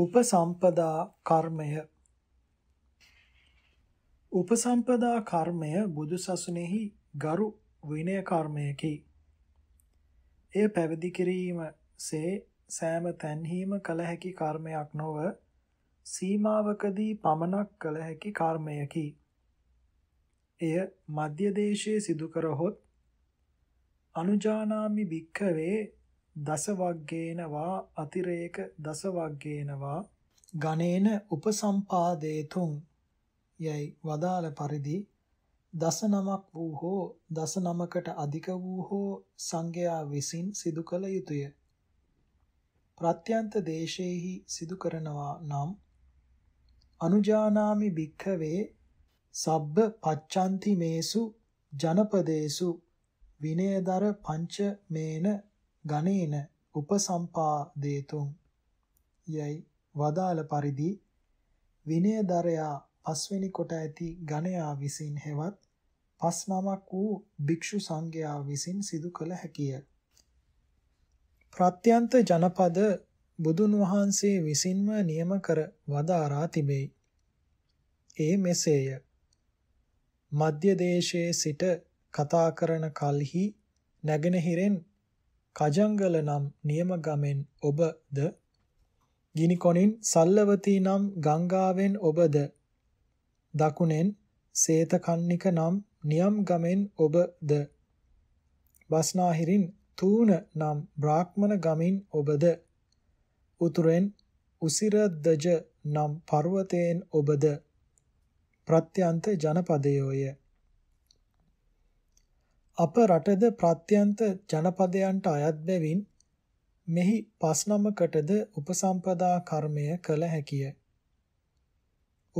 උපසම්පදා කර්මය උපසම්පදා කර්මය බුදුසසුනේහි ගරු විනය කර්මයකි. එය පැවිදි කිරීම සේ සෑම තැන්හීම කළ හැකි කර්මයක් නොව සීමාවකදී පමණක් කළ හැකි කර්මයකි. එය මධ්‍යදේශයේ සිදු කරහොත් අනුජානාමි භික්ඛවේ දසවග්ගේනවා අතිරේක දසවග්ගේනවා ගණේන උපසම්පාදේතුං යයි වදාළ පරිදි දස නමක් වූ හෝ දස නමකට අධික වූ හෝ සංඝයා විසින් සිදු කළ යුතුය. ප්‍රත්‍යන්ත දේශේහි සිදු කරනවා නම් අනුජානාමි භික්ඛවේ සබ්බ පච්ඡන්ති මේසු ජනපදේසු විනයදර පංච මේන ගණේන උපසම්පාදේතුං යයි වදාළ පරිදි විනයදරයා පස්වෙනි කොට ඇති ගණයා විසින් හෙවත් පස් නමක් වූ භික්ෂු සංඝයා විසින් සිදු කළ හැකිය. ප්‍රත්‍යන්ත ජනපද බුදුන් වහන්සේ විසින්ම නියම කර වදාරා තිබේ. ඒ මෙසේය. මධ්‍ය දේශයේ සිට කතා කරන කල්හි නැගෙනහිරෙන් කජංගල නම් නියම ගමෙන් ඔබද ගිනිකොණින් සල්ලවති නම් ගංගාවෙන් ඔබද දකුණෙන් සේතකන්නික නම් නියම් ගමෙන් ඔබද බස්නාහිරින් තූන නම් බ්‍රාහ්මණ ගමින් ඔබද උතුරෙන් උසිරදජ නම් පර්වතයෙන් ඔබද ප්‍රත්‍යන්ත ජනපදයෝය අප රටද ප්‍රත්‍යන්ත ජනපදයන්ට අයත් බැවින් මෙහි පස් නමකටද උපසම්පදා කර්මය කළ හැකිය.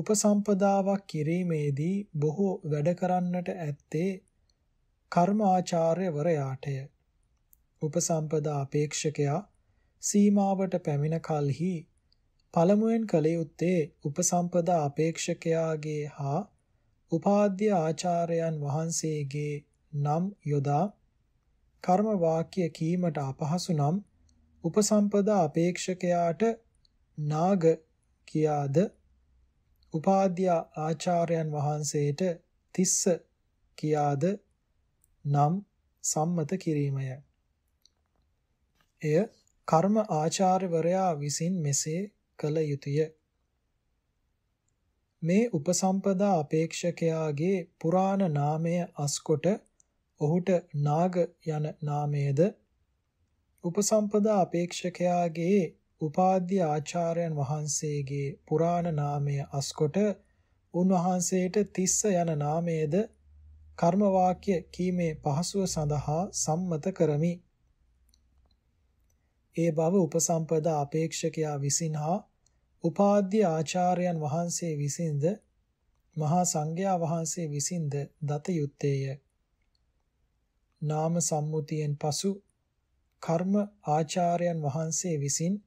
උපසම්පදාවක් කිරීමේදී බොහෝ වැඩ කරන්නට ඇත්තේ කර්ම ආචාර්යවරයාටය. උපසම්පදා අපේක්ෂකයා සීමාවට පැමිණ කලෙහි පළමුවෙන් කළ යුත්තේ උපසම්පදා අපේක්ෂකයාගේ හා උපාධ්‍ය ආචාර්යයන් වහන්සේගේ නම් යොදා කර්ම වාක්‍ය කීමට අපහසු නම් උපසම්පදා අපේක්ෂකයාට නාග කියාද උපාධ්‍යා ආචාර්යයන් වහන්සේට තිස්ස කියාද නම් සම්මත කිරීමය. එය කර්ම ආචාර්යවරයා විසින් මෙසේ කළ යුතුය. මේ උපසම්පදා අපේක්ෂකයාගේ පුරාණ නාමය අස්කොට ඔහුට නාග යන නාමයද උපසම්පදා අපේක්ෂකයාගේ උපාධ්‍ය ආචාර්යන් වහන්සේගේ පුරාණ නාමය අස්කොට උන්වහන්සේට තිස්ස යන නාමයේද කර්ම වාක්‍ය කීමේ පහසුව සඳහා සම්මත කරමි. ඒ බව උපසම්පදා අපේක්ෂකයා විසින් හා උපාධ්‍ය ආචාර්යයන් වහන්සේ විසින්ද මහා සංඝයා වහන්සේ විසින්ද දත යුත්තේය. නාම සම්මුතියෙන් පසු කර්ම ආචාර්යයන් වහන්සේ විසින්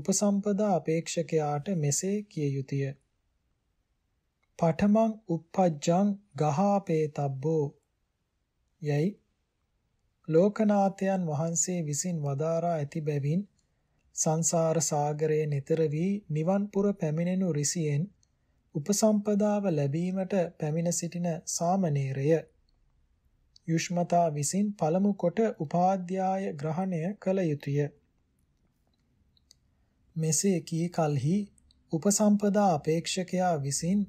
උපසම්පදා අපේක්ෂකයාට මෙසේ කිය යුතුය. පඨමං uppajjang gahapetabbo යයි ලෝකනාථයන් වහන්සේ විසින් වදාරා ඇති බැවින් සංසාර සාගරයේ නිතර වී නිවන් පුර පැමිණෙනු රිසියෙන් උපසම්පදාව ලැබීමට පැමිණ සිටින සාමණේරය යුෂ්මතා විසින් පළමු කොට උපාධ්‍යාය ග්‍රහණය කළ යුතුය. මෙසේ කී කලෙහි උපසම්පදා අපේක්ෂකයා විසින්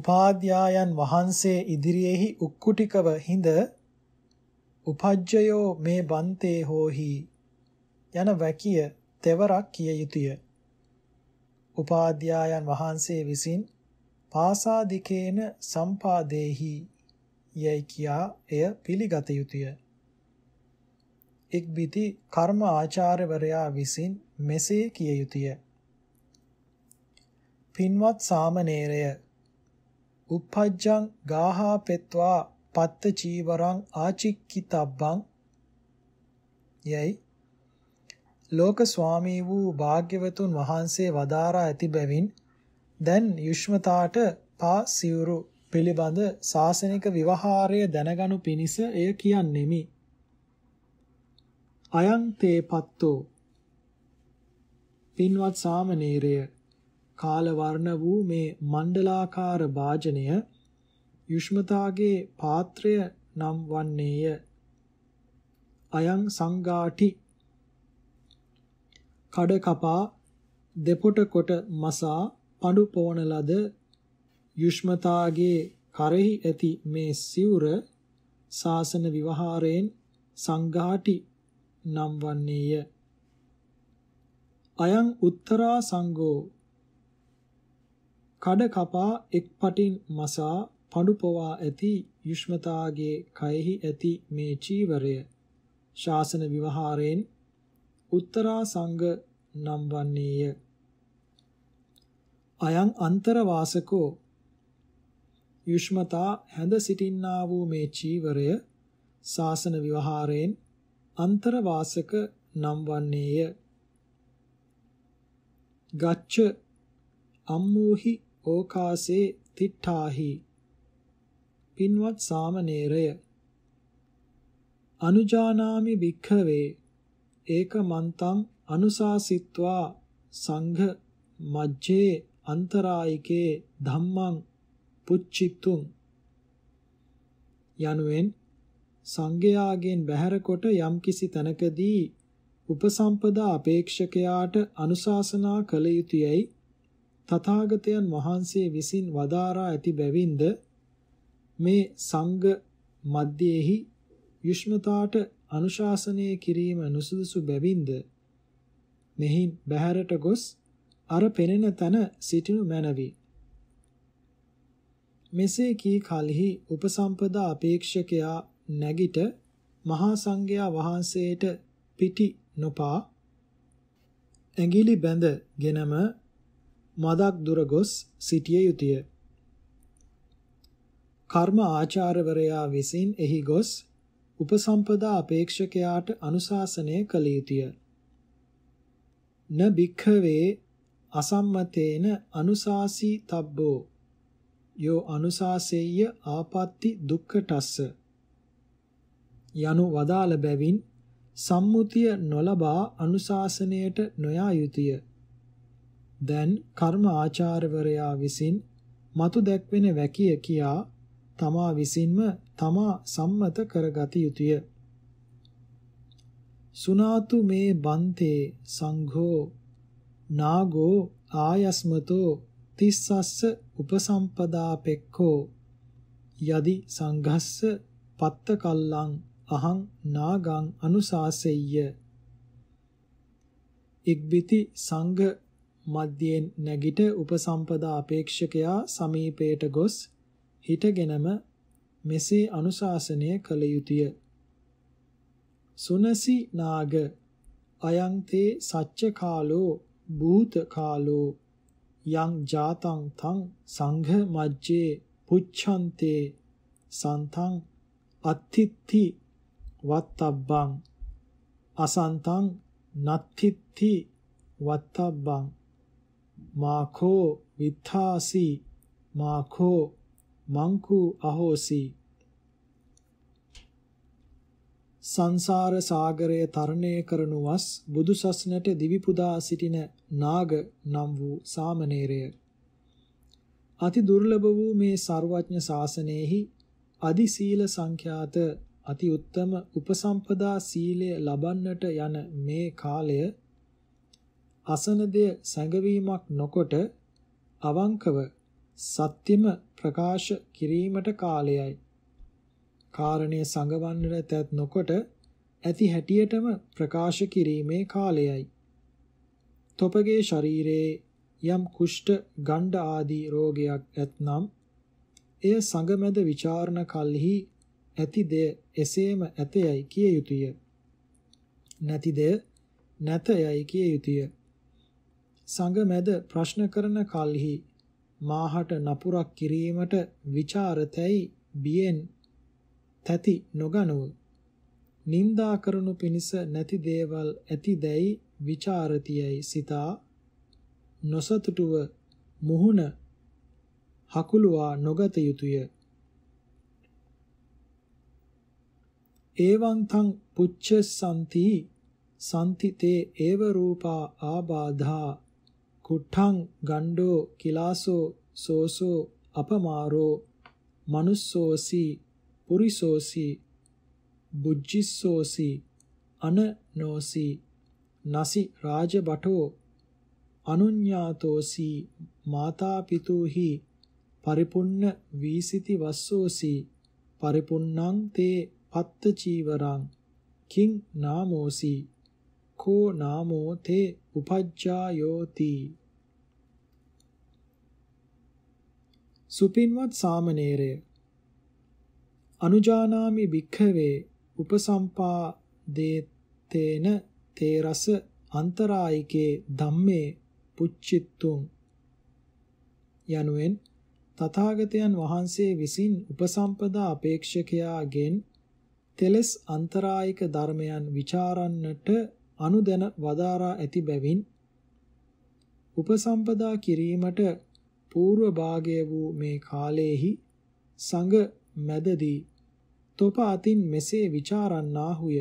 උපාධ්‍යායන් වහන්සේ ඉදිරියේහි උක්කුටිකව හිඳ උපජ්ජයෝ මේ බන්තේ හෝහි යන වැකිය තෙවරක් කිය යුතුය. උපාධ්‍යායන් වහන්සේ විසින් පාසාදිකේන සම්පාදේහි යැයි කියා එය පිළිගත යුතුය. ඉක්බිති කර්ම ආචාර්යවරයා විසින් මෙසේ කිය යුතුය. පින්වත් සාමණේරය uppajjang gaha petwa patta chiwarang achikkitabbang යයි ලෝක ස්වාමී වූ භාග්‍යවතුන් වහන්සේ වදාරා ඇති බැවින් දැන් යුෂ්මතාට පා සිවුරු පිළිබඳ සාසනික විවහාරය දැනගනු පිණිස එය කියන්නේමි. අයං තේපත්තෝ පින්වත් සාමණේරය කාල වර්ණ වූ මේ මණ්ඩලාකාර වාජනය යුෂ්මතාගේ පාත්‍රය නම් වන්නේය. අයං සංඝාටි කඩ කපා දෙපොට කොට මසා පඳු පොවන ලද යුෂ්මතාගේ කරෙහි ඇති මේ සිවුර සාසන විවහාරයෙන් සංඝාටි නම් වන්නේය. අයං උත්තරා සංඝෝ කඩ කපා එක් පටින් මසා පඩු පවා ඇති යුෂ්මතාගේ කයෙහි ඇති මේ චීවරය ශාසන විවහාරයෙන් උත්තරා සංඝ නම් වන්නේය. අයං අන්තරවාසකෝ යුෂ්මතා හැඳ සිටින්නා වූ මේ චීවරය ශාසන විවහාරයෙන් අන්තරවාසක නම් වන්නේය. ගච්ඡ අම්මෝහි ඕකාසේ තිට්ඨාහි පින්වත් සාමණේරය අනුජානාමි භික්ඛවේ ඒක මන්තං අනුසාසිත්වා සංඝ මජ්ජේ අන්තරායිකේ ධම්මං පුච්චිතුම් යනුවෙන් සංඝයාගෙන් බැහැරකොට යම්කිසි තැනකදී උපසම්පදා අපේක්ෂකයාට අනුශාසනා කළ යුතුයයි තථාගතයන් වහන්සේ විසින් වදාරා ඇති බැවින්ද මේ සංඝ මැදෙහි යුෂ්මතාට අනුශාසනය කිරීම නුසුදුසු බැවින්ද මෙහි බැහැරට ගොස් අර පෙනෙන තන සිටිනු මැනවි මෙසේ කී කලෙහි උපසම්පදා අපේක්ෂකයා නැගිට මහා සංඝයා වහන්සේට පිටි නොපා ඇඟිලි බැඳගෙනම මදක් දුර ගොස් සිටිය යුතුය. කර්ම ආචාර්යවරයා විසින් එහි ගොස් උපසම්පදා අපේක්ෂකයාට අනුශාසනය කළ යුතුය. න භික්ඛවේ අසම්මතේන අනුසාසී තබ්බෝ යෝ අනුසාසෙය්‍ය ආපatti දුක්ඛටස්ස යනු වදාළ බැවින් සම්මුතිය නොලබා අනුශාසනයට නොයා යුතුය. දැන් කර්ම ආචාර්යවරයා විසින් మతు දැක්වෙන වැකිය කියා තමා විසින්ම තමා සම්මත කරගත යුතුය. සුනාතු මේ බන්තේ සංඝෝ නාගෝ ආයස්මතෝ තිස්සස්ස උපසම්පදාපෙක්ඛෝ යදි සංඝස්ස පත්ත කල්ලං අහං නාගං අනුසාසෙය්‍ය ඉක්බිති සංඝ මධ්‍යයෙන් නැගිට උපසම්පදා අපේක්ෂකයා සමීපයට ගොස් හිටගෙනම මෙසේ අනුශාසනය කළ යුතුය සුනසි නාග අයං තේ සච්ච කාලෝ භූත කාලෝ යං ජාතං තං සංඝ මජ්ජේ පුච්ඡන්තේ සන්තං අත්තිත්ති වත්තබ්බං අසන්තං නත්තිත්ති වත්තබ්බං මාඛෝ විත්ථාසි මාඛෝ මංකු අහෝසි සංසාර සාගරය තරණය කරනු වස් බුදු සසුනට දිවි පුදා සිටින නාග නම් වූ සාමණේරය අති දුර්ලභ වූ මේ ਸਰුවඥ ශාසනයෙහි අදි සීල සංඛ්‍යාත අති උත්තම උපසම්පදා සීලය ලබන්නට යන මේ කාලය අසනදය සැඟවීමක් නොකොට අවංකව සත්‍යම ප්‍රකාශ කිරීමට කාලයයි. කාරණය සංගවන්නට තැත් නොකොට ඇති හැටියටම ප්‍රකාශ කිරීමේ කාලයයි. තොපගේ ශරීරයේ යම් කුෂ්ඨ ගණ්ඩ ආදී රෝගයක් ඇතනම් එය සංගමද ਵਿਚාරණ කල්හි ඇති දෙය එසේම ඇතයයි කිය යුතුය. නැති දෙය නැතයයි කිය යුතුය. සංගමද ප්‍රශ්න කරන කල්හි මාහට නපුරක් කිරීමට ਵਿਚාරතැයි බියෙන් තැති නොගනුව. නින්දා කරනු පිණිස නැති දේවල් ඇතිදැයි ਵਿਚාරතියයි සිතා නොසතුටුව මුහුණ හකුලුවා නොගත යුතුය. ඒවං තං පුච්ඡසන්ති සම්තිතේ ඒව රූපා ආබාධා කුට්ටං ගණ්ඩෝ කිලාසෝ සෝසෝ අපමාරෝ මනුස්සෝසි පුරිසෝසි බුද්ධිස්සෝසි අනනෝසි නසි රාජ බටෝ අනුඤ්ඤාතෝසි මාතා පිතූහි පරිපුන්න වීසිති වස්සෝසි පරිපුන්නං තේ පත්ත චීවරං කිං නාමෝසි කෝ නාමෝ තේ උපජ්ජායෝති සුපින්වත් සාමණේරය අනුජානාමි භික්ඛවේ උපසම්පා දේතේන තේරස අන්තරායිකේ ධම්මේ පුච්චිත්තුං යනුවෙන් තථාගතයන් වහන්සේ විසින් උපසම්පදා අපේක්ෂකයාගෙන් තෙලස් අන්තරායික ධර්මයන් ਵਿਚාරන්නට අනුදැන වදාරා ඇති බැවින් උපසම්පදා කිරීමට పూర్ව භාගය වූ මේ කාලයේහි සංඝ මැදදී තොප අතින් මෙසේ ਵਿਚාරන්නාහුය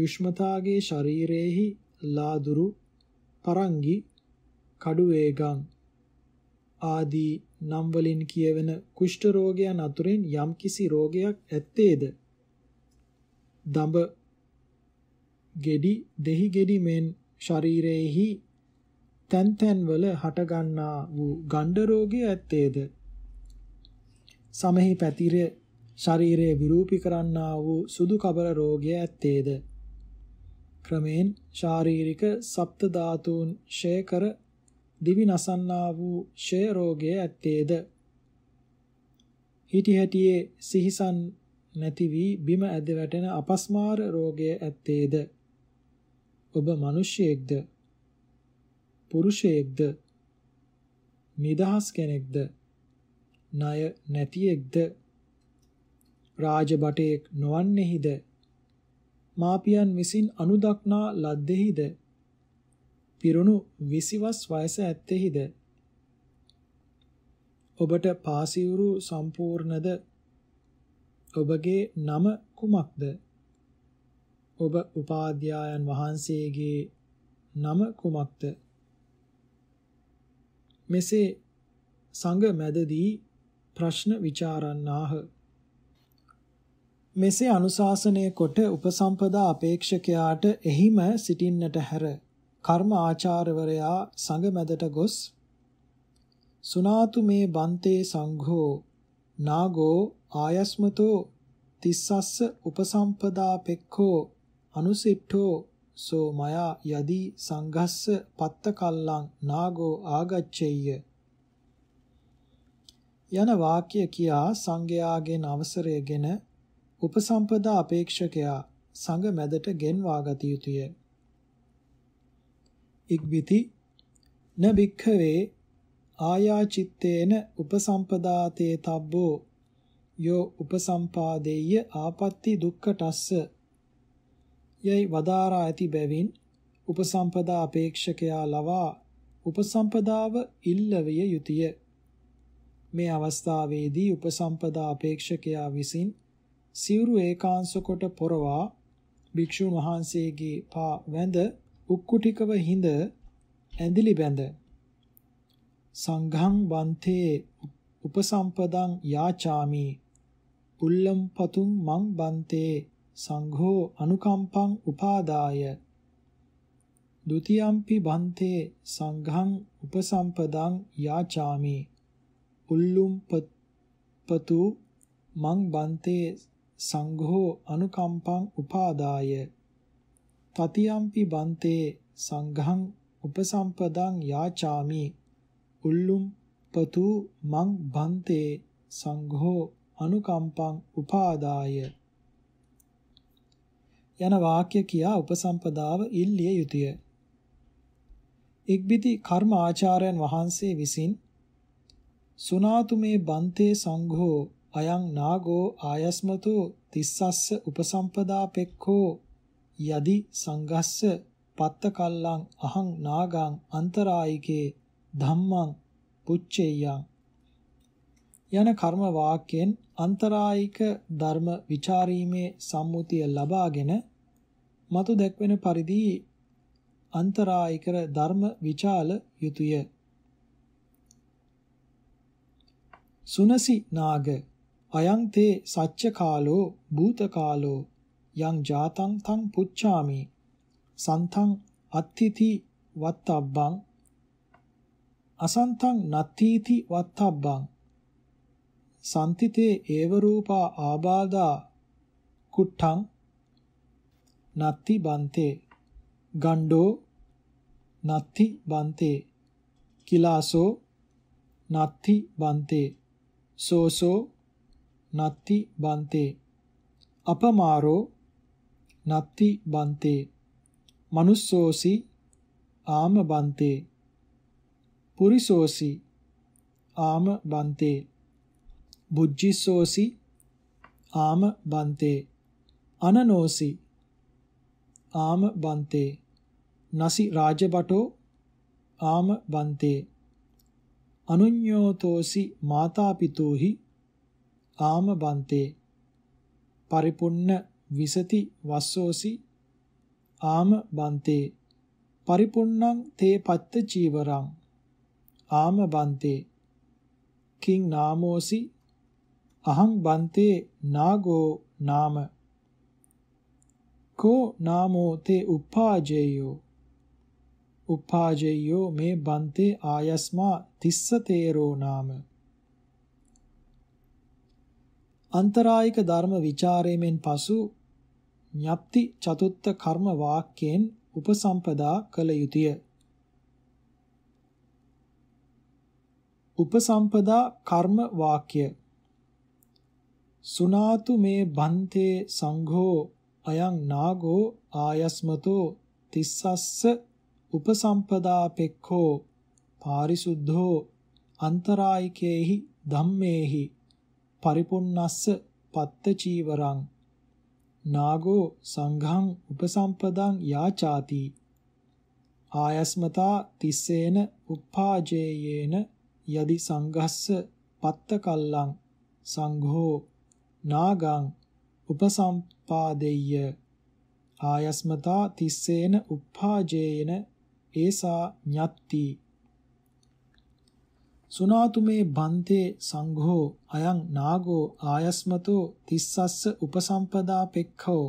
යුෂ්මතාගේ ශරීරයේහි ලාදුරු පරංගි කඩුවේගම් ආදී නම් වලින් කියවෙන කුෂ්ඨ රෝගයන් අතුරින් යම්කිසි රෝගයක් ඇත්තේද? දඹ ගෙඩි දෙහි ගෙඩි මෙන් ශරීරයේහි තැන් තැන්වල හටගන්නා වූ ගණ්ඩ රෝගය ඇත්තේද? සමෙහි පැතිර ශරීරය විරූපී කරන්නා වූ සුදු කබර රෝගය ඇත්තේද? ක්‍රමෙන් ශාරීරික සප්ත ධාතුන් ෂය කර දිවි නසන්නා වූ ෂය රෝගය ඇත්තේද හිටි හැටියේ සිහිසන් නැති වී බිම ඇද වැටෙන අපස්මාර රෝගය ඇත්තේද ඔබ මිනිසියෙක්ද පුරුෂයෙක්ද නිදහස් කෙනෙක්ද ණය නැතියෙක්ද රාජ බටේක් නොවන්නේහිද මාපියන් විසින් අනුදක්නා ලද්දෙහිද පිරුණු 20වස් වයස ඇත්තේහිද ඔබට පාසිවුරු සම්පූර්ණද ඔබගේ නම කුමක්ද ඔබ උපාධ්‍යායන් වහන්සේගේ නම කුමක්ද මෙසේ සංඝ මැදදී ප්‍රශ්න ਵਿਚාරන්නාහ මෙසේ අනුශාසනය කොට උපසම්පදා අපේක්ෂකයාට එහිම සිටින්නට හැර කර්ම ආචාර්යවරයා සංගමැදට ගොස් සුනාතු මේ බන්තේ සංඝෝ නාගෝ ආයස්මතෝ තිස්සස්ස උපසම්පදා පෙක්ඛෝ අනුසිට්ඨෝ සෝ මයා යදි සංඝස්ස පත්ත කල්ලං නාගෝ ආගච්ඡෙය්‍ය යන වාක්‍ය කියා සංඝයාගෙන් අවසරයගෙන උපසම්පදා අපේක්ෂකයා සංඝ මැදට ගෙන්වා ගත යුතුය. ඉක්බිති න භික්ඛවේ ආයාචිත්තේන උපසම්පදාතේ තබ්බෝ යෝ උපසම්පාදේය ආපත්‍ති දුක්ඛටස්ස යයි වදාරා ඇති බැවින් උපසම්පදා අපේක්ෂකයා ලවා උපසම්පදාව ඉල්ලවිය යුතුය. මේ අවස්ථාවේදී උපසම්පදා අපේක්ෂකයා විසින් සිවුරු ඒකාංශ කොට පොරවා භික්ෂුන් වහන්සේගේ පා වැඳ උක්කුටිකව හිඳ ඇඳිලි බැඳ සංඝං බන්තේ උපසම්පදං යාචාමි උල්ලම් පතුම් මං බන්තේ සංඝෝ අනුකම්පං උපාදාය ဒ ුතියම්පි බන්තේ සංඝං උපසම්පදං යාචාමි උල්ලුම් පතු මං බන්තේ සංඝෝ අනුකම්පං උපාදාය තතියම්පි බන්තේ සංඝං උපසම්පදං යාචාමි උල්ලුම් පතු මං බන්තේ සංඝෝ අනුකම්පං උපාදාය යන වාක්‍ය කියා උපසම්පදාව ඉල්ලිය යුතුය. ඉක්බිති කර්ම ආචාර්යයන් වහන්සේ විසින් සුනාතු මේ බන්තේ සංඝෝ අයං නාගෝ ආයස්මතෝ තිස්සස්ස උපසම්පදා පෙක්ඛෝ යදි සංගස්ස පත්ත කල්ලං අහං නාගං අන්තරායිකේ ධම්මං පුච්චේයං යන කර්ම වාක්‍යයෙන් අන්තරායික ධර්ම ਵਿਚාරීමේ සම්මුතිය ලබාගෙන මතු දැක්වෙන පරිදි අන්තරායික ධර්ම විචාල යුතුය සුනසි නාග අයං තේ සච්ච කාලෝ භූත කාලෝ යං ජාතං තං පුච්ඡාමි සන්තං අත්ථිති වත්තබ්බං අසන්තං නත්ථීති වත්තබ්බං සම්තිතේ ඒව රූපා ආබාධා කුට්ටං නත්ති බන්තේ ගණ්ඩෝ නත්ති බන්තේ කිලාසෝ නත්ති බන්තේ සෝසෝ නත්ති බන්තේ අපමාරෝ නත්ති බන්තේ manussෝසි ආම බන්තේ පුරිසෝසි ආම බන්තේ බුද්ධිසෝසි ආම බන්තේ අනනෝසි ආම බන්තේ නසි රාජබටෝ ආම බන්තේ අනුඤ්ඤෝතෝසි මාතාපිතෝහි තාම බන්තේ පරිපුන්න විසති වස්සෝසි ආම බන්තේ පරිපුන්නං තේ පත්ත චීවරං ආම බන්තේ කිං නාමෝසි අහං බන්තේ නාගෝ නාම කෝ නාමෝ තේ උපාජේයෝ උපාජේයෝ මේ බන්තේ ආයස්මා තිස්ස තේරෝ නාම අන්තරායික ධර්ම ਵਿਚාරයෙන් පසු ඤප්ති චතුත්ථ කර්ම වාක්‍යයෙන් උපසම්පදා කළ යුතුය. උපසම්පදා කර්ම වාක්‍ය සුනාතු මේ බන්තේ සංඝෝ අයං නාගෝ ආයස්මතෝ තිස්සස්ස උපසම්පදා පෙක්ඛෝ පාරිසුද්ධෝ අන්තරායිකේහි ධම්මේහි පරිපුන්නස්ස පත්ත චීවරං නාගෝ සංඝං උපසම්පදං යාචාති ආයස්මතා තිස්සේන උප්පාජේයේන යදි සංඝස්ස පත්ත කල්ලං සංඝෝ නාගං උපසම්පාදෙය්‍ය ආයස්මතා තිස්සේන උප්පාජේයන ඒසා ඤත්ති සුනාතු මේ බන්තේ සංඝෝ අයං නාගෝ ආයස්මතෝ තිස්සස්ස උපසම්පදා පෙක්ඛෝ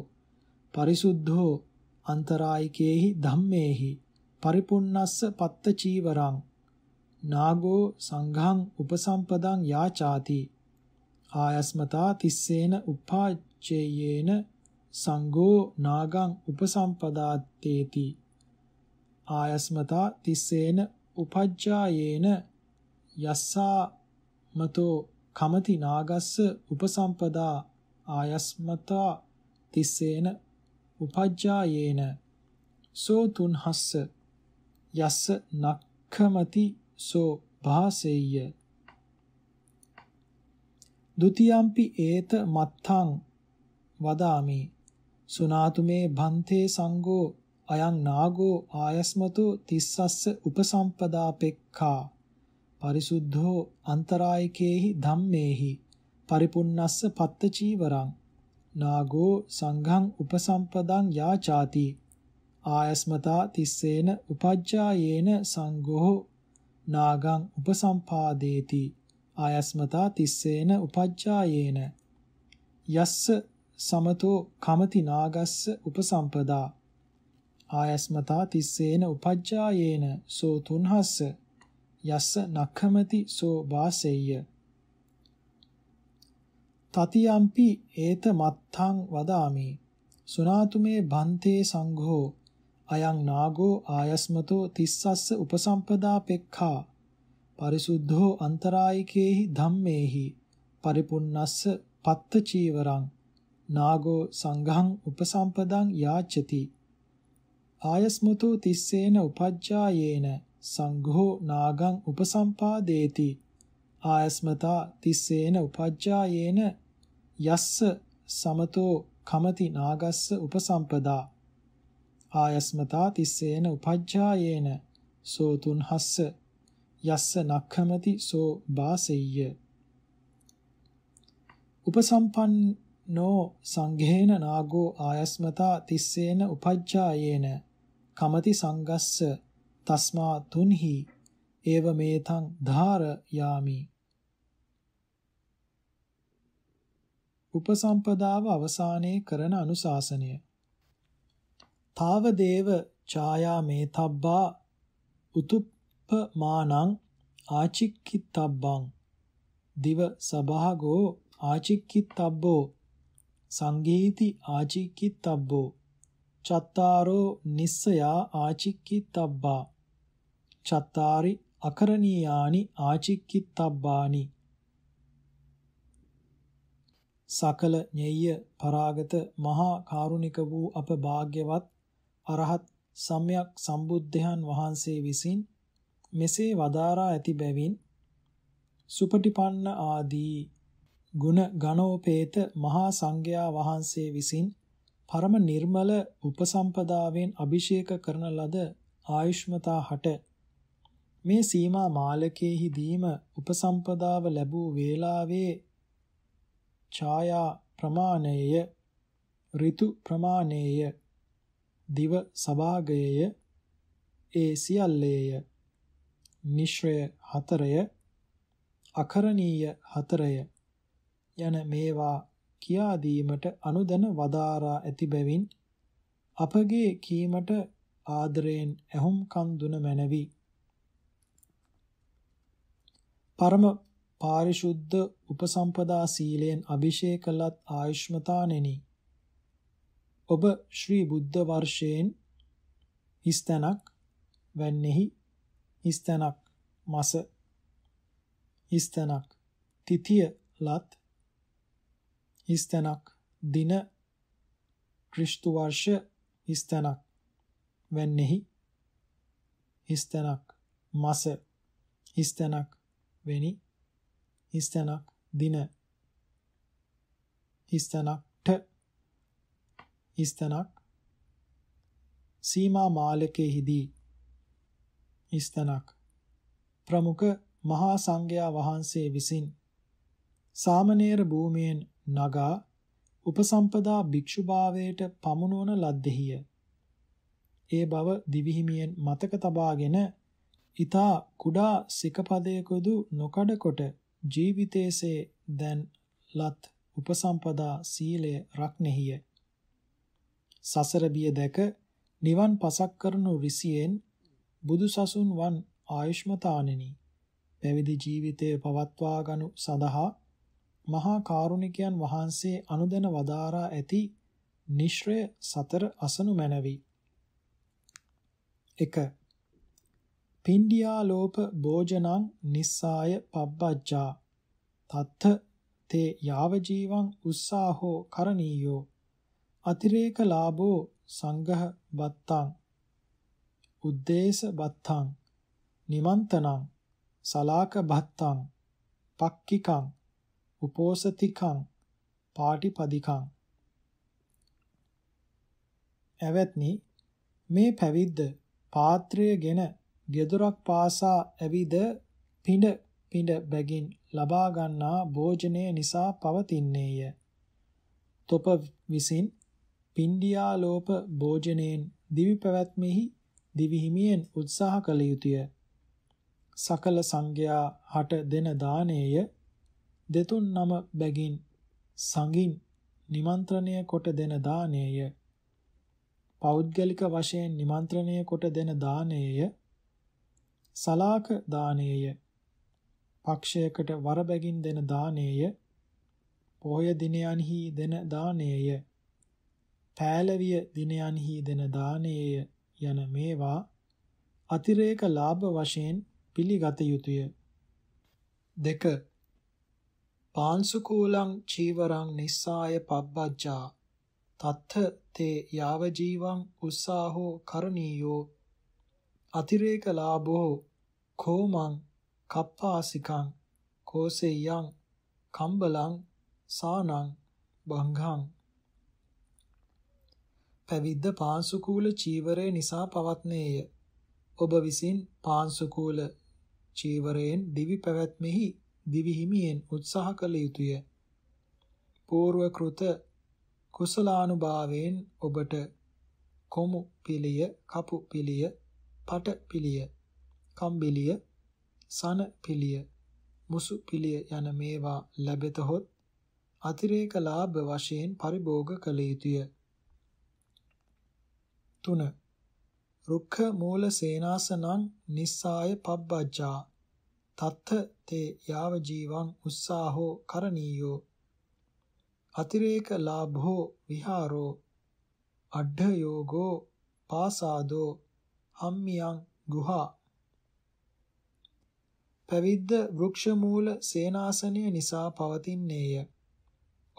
පරිසුද්ධෝ අන්තරායිකේහි ධම්මේහි පරිපුන්නස්ස පත්ත චීවරං නාගෝ සංඝං උපසම්පදං යාචාති ආයස්මතා තිස්සේන උපාච්චේයේන සංඝෝ නාගං උපසම්පදාත්තේති ආයස්මතා තිස්සේන උපජ්ජායේන යස්සා මතෝ කමති නාගස්ස උපසම්පදා ආයස්මතා තිස්සේන උපජ්ජායේන සෝ තුන්හස්ස යස්ස නක්ඛමති සෝ භාසෙය්‍ය ဒ ුතියම්පි ඒත මත්තං වදාමි සුනාතුමේ භන්තේ සංඝෝ අයං නාගෝ ආයස්මතෝ තිස්සස්ස උපසම්පදා පෙක්ඛා පරිසුද්ධෝ අන්තරායකේහි ධම්මේහි පරිපුන්නස්ස පත්ත චීවරං නාගෝ සංඝං උපසම්පදං යාචාති ආයස්මතා තිස්සේන උපජ්ජායේන සංඝෝ නාගං උපසම්පාදේති ආයස්මතා තිස්සේන උපජ්ජායේන යස්ස සමතෝ කමති නාගස්ස උපසම්පදා ආයස්මතා තිස්සේන උපජ්ජායේන සෝ තුන්හස්ස යස්ස නක්ඛමති සෝ වාසෙය්‍ය තතියම්පි ඒත මත්තං වදාමි සුනාතුමේ බන්තේ සංඝෝ අයං නාගෝ ආයස්මතෝ තිස්සස්ස උපසම්පදා පෙක්ඛා පරිසුද්ධෝ අන්තරායිකේහි ධම්මේහි පරිපුන්නස්ස පත්ත චීවරං නාගෝ සංඝං උපසම්පදං යාච්‍යති ආයස්මතෝ තිස්සේන උපජ්ජායේන සංඝෝ නාගං උපසම්පාදේති ආයස්මතා තිස්සේන උපජ්ජායේන යස්ස සමතෝ කමති නාගස්ස උපසම්පදා ආයස්මතා තිස්සේන උපජ්ජායේන සෝ තුන්හස්ස යස්ස නක්ඛමති සෝ බාසෙය්‍ය උපසම්පන්නෝ සංඝේන නාගෝ ආයස්මතා තිස්සේන උපජ්ජායේන කමති සංගස්ස තස්මා තුන්හි ඒව මේතං ධාර යාමි උපසම්පදාව අවසානයේ කරන අනුශාසනය තාවදේව ඡායා මේතබ්බා උතුප්පමානං ආචික්කිතබ්බං දිව සභාගෝ ආචික්කිතබ්බෝ සංගීති ආචික්කිතබ්බෝ චත්තාරෝ නිස්සයා ආචික්කිතබ්බා චත්තාරි අකරණීයානි ආචික්කිතබ්බානි සකල ඤෙය්‍ය පරාගත මහා කාරුණික වූ අප භාග්‍යවත් අරහත් සම්්‍යක් සම්බුද්ධයන් වහන්සේ විසින් මෙසේ වදාරා ඇති බැවින් සුපටිපන්න ආදී ගුණ ගණෝපේත මහා සංඝයා වහන්සේ විසින් පරම නිර්මල උපසම්පදාවෙන් අභිෂේක කරන ලද ආයුෂ්මතා හට මේ සීමා මාලකයේදීම උපසම්පදාව ලැබූ වේලාවේ ඡායා ප්‍රමාණයය ඍතු ප්‍රමාණයය දිව සභාගයය ඒ සියල්ලේය නිශ්‍රය හතරය අකරණීය හතරය යන මේවා කියා දීමට අනුදැන වදාරා ඇති බැවින් අපගේ කීමට ආදරයෙන් ඇහුම්කන් දුන මැනවි පරම පාරිශුද්ධ උපසම්පදා සීලයෙන් අභිෂේක කළත් ආයුෂ්මතානෙනි. ඔබ ශ්‍රී බුද්ධ වර්ෂයෙන් හිස්තනක් වැන්නේහි හිස්තනක් මස හිස්තනක් තිතිය ලත් හිස්තනක් දින ක්‍රිස්තු වර්ෂ හිස්තනක් වැන්නේහි හිස්තනක් මස හිස්තනක් වැනි හිස්තැනක් දින හිස්තැනක්ට හිස්තැනක් සීමා මාලකයේහිදී හිස්තැනක් ප්‍රමුඛ මහා සංඝයා වහන්සේ විසින් සාමණේර භූමියෙන් නගා උපසම්පදා භික්ෂුභාවයට පමුණුවන ලද්දෙහිය. ඒ බව දිවිහිමියෙන් මතක තබාගෙන ඊතා කුඩා සිකපදයකදු නොකඩකොට ජීවිතයේසේ දැන් ලත් උපසම්පදා සීලය රක්නෙහිය. සසර බිය දැක නිවන් පසක් කරනු රිසියෙන් බුදුසසුන් වන් ආයුෂ්මතානෙනි පැවිදි ජීවිතය පවත්වා ගනු සඳහා මහා කාරුණිකයන් වහන්සේ අනුදැන වදාරා ඇති නිශ්‍රය සතර අසනු මැනවි. 1 පින්ඩියාලෝප භෝජනං නිස්සාය පබ්බජ්ජා තත්ථ තේ යාව ජීවං උස්සාහෝ කරණීයෝ අතිරේක ලාභෝ සංඝහ බත්තං උද්දේශ බත්තං නිමන්තනං සලාක බත්තං පක්කිකං උපෝසතිකං පාටිපදිකං ඇවත්නි මේ පැවිද්ද පාත්‍රයගෙන ගෙදරක් පාසා ඇවිද පිඬ පිඬ බැගින් ලබා ගන්නා භෝජනය නිසා පවතින්නේය. තොප විසින් පින්ඩියාලෝප භෝජනයෙන් දිවි පැවැත්මෙහි දිවිහිමියෙන් උත්සාහ කළ යුතුය. සකල සංඝයා හට දෙන දානේය දෙතුන් නම බැගින් සංගින් නිමන්ත්‍රණය කොට දෙන දානේය. පෞද්ගලික වශයෙන් නිමන්ත්‍රණය කොට දෙන දානේය සලාක දානේය පක්ෂයකට වරබැගින් දෙන දානේය පොහොය දිනයන්හි දෙන දානේය පෑලවිය දිනයන්හි දෙන දානේය යන මේවා අතිරේක ලාභ වශයෙන් පිළිගත යුතුය දෙක පාංසුකූලං චීවරං නිස්සාය පබ්බජ්ජා තත්ථ තේ යාව ජීවං උස්සාහෝ කරණීයෝ අතිරේක ලාභෝ කෝමං කප්පාසිකං කෝසෙයං කම්බලං සානං බංඝං පැවිද්ද පාංශුකූල චීවරය නිසා පවත්නේය. ඔබ විසින් පාංශුකූල චීවරයෙන් දිවි පැවැත්මෙහි දිවි හිමියෙන් උත්සාහ කළ යුතුය. పూర్ව කෘත කුසලානුභාවයෙන් ඔබට කොමු පිළිය, කපු පිළිය, පට පිළිය, කම්බිලිය, සන පිළිය, මුසු පිළිය යන මේවා ලැබෙතහොත් අතිරේක ලාභ වශයෙන් පරිභෝග කළ යුතුය. 3. රුක්ඛ මූල සේනාසනං නිස්සාය පබ්බජ්ජා තත්ථ තේ යාව ජීවං උස්සාහෝ කරණීයෝ අතිරේක ලාභෝ විහාරෝ අඩ්ඩ යෝගෝ පාසාදෝ අම්මියං ගුහා පැවිද්ද වෘක්ෂ මූල සේනාසනය නිසා පවතින්නේය.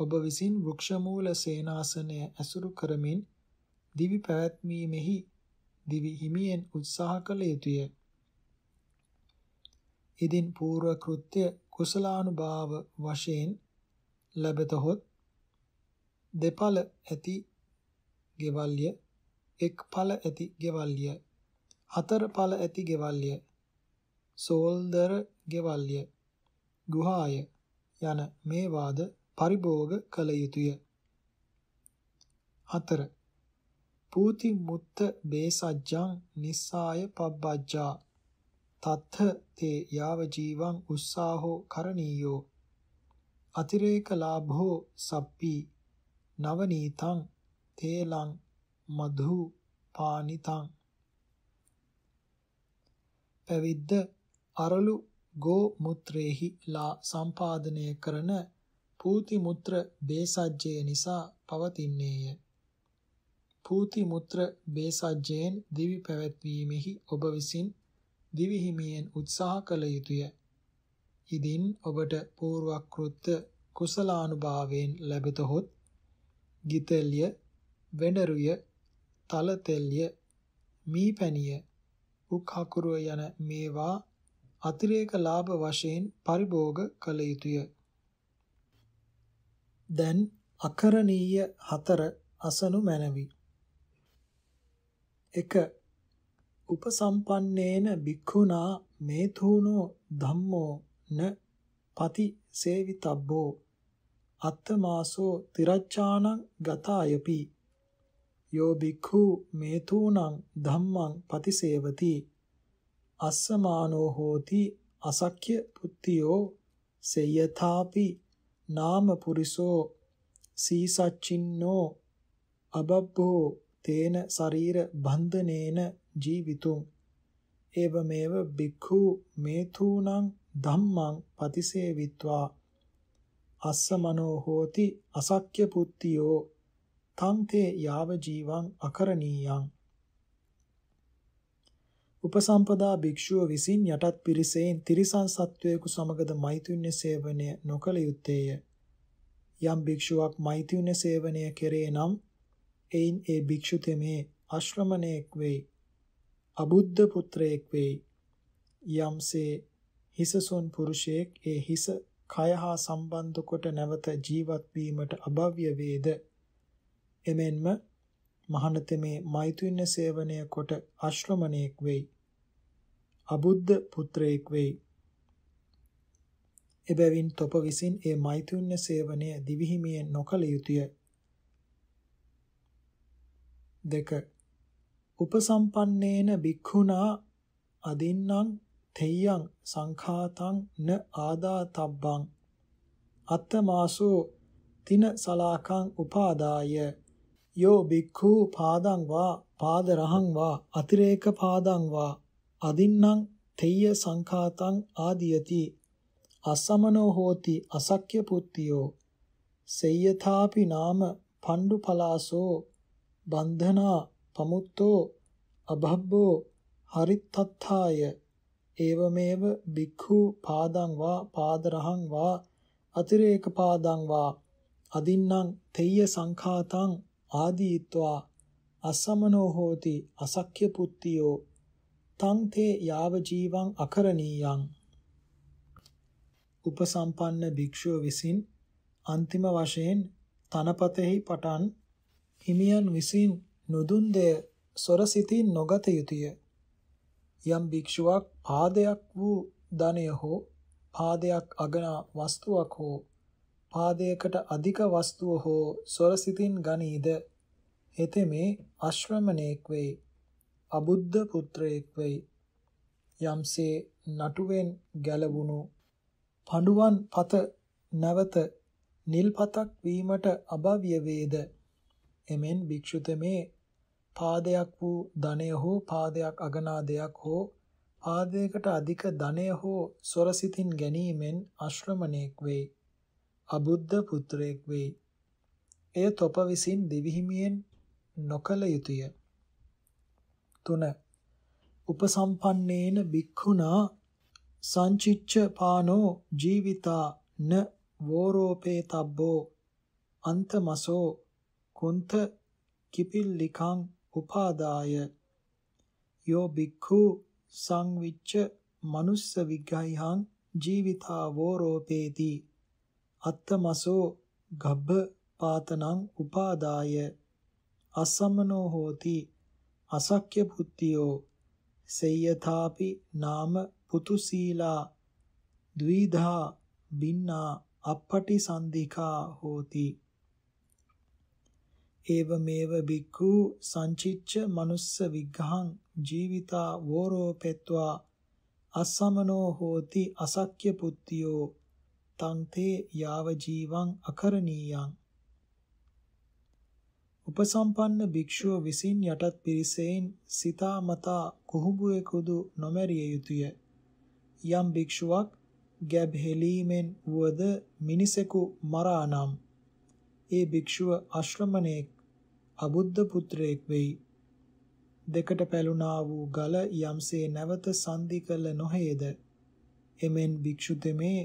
ඔබ විසින් වෘක්ෂ මූල සේනාසනය ඇසුරු කරමින් දිවි පැවැත්මීමෙහි දිවි හිමියෙන් උත්සාහ කළ යුතුය. ඉදින් పూర్ව කෘත්‍ය කුසලානුභාව වශයෙන් ලැබතහොත් දෙපළ ඇති ගෙවල්ය එක් ඵල ඇති ගෙවල්ය අතරඵල ඇති ගෙවල්ය සෝල්දර ගෙවල්ය ගුහාය යන මේ වාද පරිභෝග කළ යුතුය අතර පූති මුත්ත බේසජ්ජං නිස්සාය පබ්බජ්ජා තත්ථ තේ යාව ජීවං උස්සාහෝ කරණීයෝ අතිරේක ලාභෝ සප්පි නවනීතං තේලං මධු පානිතං පැවිද්ද අරලු ගෝ මුත්‍රේහි ලා සම්පාදනය කරන පූති මුත්‍ර බේසජ්ජය නිසා පවතින්නේය. පූති මුත්‍ර බේසජ්ජයෙන් දිවි පැවැත්වීමෙහි ඔබ විසින් දිවි හිමියෙන් උත්සාහ කළ යුතුය. ඉදින් ඔබට පූර්වක්‍ෘත්‍ය කුසලානුභාවයෙන් ලැබතොත් ගිතෙල්ය, වෙඬරුය, තලතෙල්ය, මීපැණිය උක්හකුරුව යන මේවා අතිරේක ලාභ වශයෙන් පරිභෝග කළ යුතුය. දැන් අකරණීය හතර අසනු මැනවි. 1. උපසම්පන්නේන භික්ඛුනා මේතුනෝ ධම්මෝ න පති සේවිතබ්බෝ අත්තමාසෝ තිරච්ඡානං ගතායපි යෝ භික්ඛු මේතූනං ධම්මං පතිසේවති අස්සමානෝ හෝති අසක්්‍ය පුත්තියෝ සේයථාපි නාම පුරිසෝ සීසච්චින්නෝ අබබ්බෝ තේන ශරීර බන්ධනේන ජීවිතුම් එවමෙව භික්ඛු මේතූනං ධම්මං පතිසේවිත්වා අස්සමනෝ හෝති අසක්්‍ය පුත්තියෝ තං තේ යාව ජීවං අකරණීයං උපසම්පදා භික්ෂුව විසින් යටත් පිරිසෙන් තිරිසන් සත්වයෙකු සමගද මෛතුන්‍ය සේවනය නොකළ යුත්තේය යම් භික්ෂුවක් මෛතුන්‍ය සේවනය කෙරේ නම් එයින් ඒ භික්ෂු තෙමේ අශ්‍රමණයෙක් වෙයි අබුද්ධ පුත්‍රයෙක් වෙයි යම්සේ හිසසොන් පුරුෂයෙක් ඒ හිස කය හා සම්බන්ධ කොට නැවත ජීවත් වීමට අභව්‍ය වේද එමෙන්ම මහනතෙමේ මෛතුන්‍ය සේවනය කොට අශ්‍රමණයෙක් වෙයි. අබුද්ධ පුත්‍රයෙක් වෙයි. එබැවින් තොප විසින් ඒ මෛතුන්‍ය සේවනය දිවිහිමියෙන් නොකළ යුතුය. දෙක උපසම්පන්නේන භික්ඛුනා අදින්නම් තෙය්‍යං සංඛාතං න ආදාතබ්බං අත්තමාසෝ තින සලාකං උපාදාය යෝ බික්ඛු පාදං වා පාද රහං වා අතිරේක පාදං වා අදින්නම් තෙය්‍ය සංඛාතං ආදීයති අසමනෝ හෝති අසක්්‍ය පුත්තියෝ සේයථාපි නාම පණ්ඩු පලාසෝ බන්ධනා පමුත්තෝ අභබ්බෝ හරිත්තත්ථාය ඒවමේව බික්ඛු පාදං වා පාදරහං වා අතිරේක පාදං වා අදින්නම් තෙය්‍ය සංඛාතං ආදීत्वा අසමනෝ හෝති අසක්්‍ය පුත්තියෝ තං තේ යාව ජීවං අකරණීයං උපසම්පන්න භික්ෂුව විසින් අන්තිම වශයෙන් තනපතෙහි පටන් හිමියන් විසින් නුදුන් දෙය සොරසිතින් නොගත යුතුය යම් භික්ෂුවක් පාදයක් වූ ධනය හෝ පාදයක් අගනා වස්තුවක් හෝ පාදයකට අධික වස්තුව හෝ සොරසිතින් ගනීද හෙතෙමේ අශ්‍රමණේක් වෙයි අබුද්ධ පුත්‍රයෙක් වෙයි යම්සේ නටුවෙන් ගැලවුණු පඬුවන් පත නැවත නිල් පතක් වීමට අභව්‍ය වේද එමෙන් භික්ෂුතමේ පාදයක් වූ ධනය හෝ පාදයක් අගනා දෙයක් හෝ පාදයකට අධික ධනය හෝ සොරසිතින් ගැනීමෙන් අශ්‍රමණේක් වෙයි අබුද්ධ පුත්‍රයෙක් වෙයි. එය තොප විසින් දිවිහිමියෙන් නොකල යුතුය. 3. උපසම්පන්නේන භික්ඛුනා සංචිච්ඡ පානෝ ජීවිතා න වෝරෝපේ තබ්බෝ අන්තමසෝ කුන්ත කිපිල්ලිකං උපාදාය යෝ භික්ඛු සංවිච්ඡ මනුස්ස විග්ගයිහං ජීවිතා වෝරෝපේති අත්තමසෝ ගබ්බ පාතනං උපාදාය අසම්මනෝ හෝති අසක්්‍ය පුත්තියෝ සේයථාපි නාම පුතුසීලා ද්විධා බින්නා අපපටි සන්ධිකා හෝති ඒව මේව බික්ඛු සංචිච්ච මනුස්ස විග්ඝං ජීවිතා වෝරෝපෙත්වා අසමනෝ හෝති අසක්්‍ය පුත්තියෝ තන්තේ යාව ජීවං අකරණීයං උපසම්පන්න භික්ෂුව විසින් යටත් පිරිසෙන් සිතා මතා කුහුඹුවෙකුදු නොමැරිය යුතුය යම් භික්ෂුවක් ගැබ්හෙලීමෙන් වුවද මිනිසෙකු මරානම් ඒ භික්ෂුව අශ්‍රමණේක් අබුද්ධ පුත්‍රයෙක් වෙයි දෙකට පැලුණා වූ ගල යම්සේ නැවත සන්ධි කළ නොහේද එමෙන් භික්ෂු දෙමේ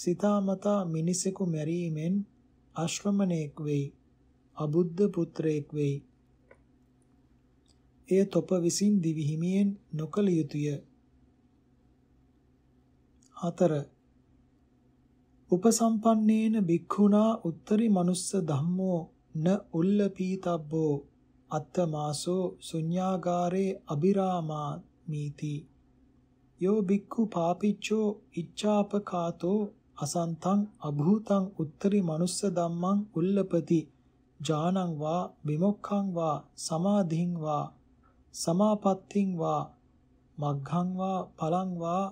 සිතාමතා මිනිසෙකු මැරීමෙන් අශ්‍රමණයෙක් වෙයි. අබුද්ධ පුත්‍රයෙක් වෙයි. එය තොප විසින් දිවිහිමියෙන් නොකළ යුතුය. 4. උපසම්පන්නේන භික්ඛුනා උත්තරි මනුස්ස ධම්මෝ න උල්ලපීතබ්බෝ අත්තමාසෝ ශුඤ්ඤාගාරේ අබිරාමා මීති යෝ භික්ඛු පාපිච්චෝ ඉච්ඡාපකාතෝ අසන්තං අභූතං උත්තරි මනුස්ස ධම්මං උල්ලපති ඥානං වා විමුක්ඛං වා සමාධිං වා සමාපත්තිං වා මග්ගං වා පලං වා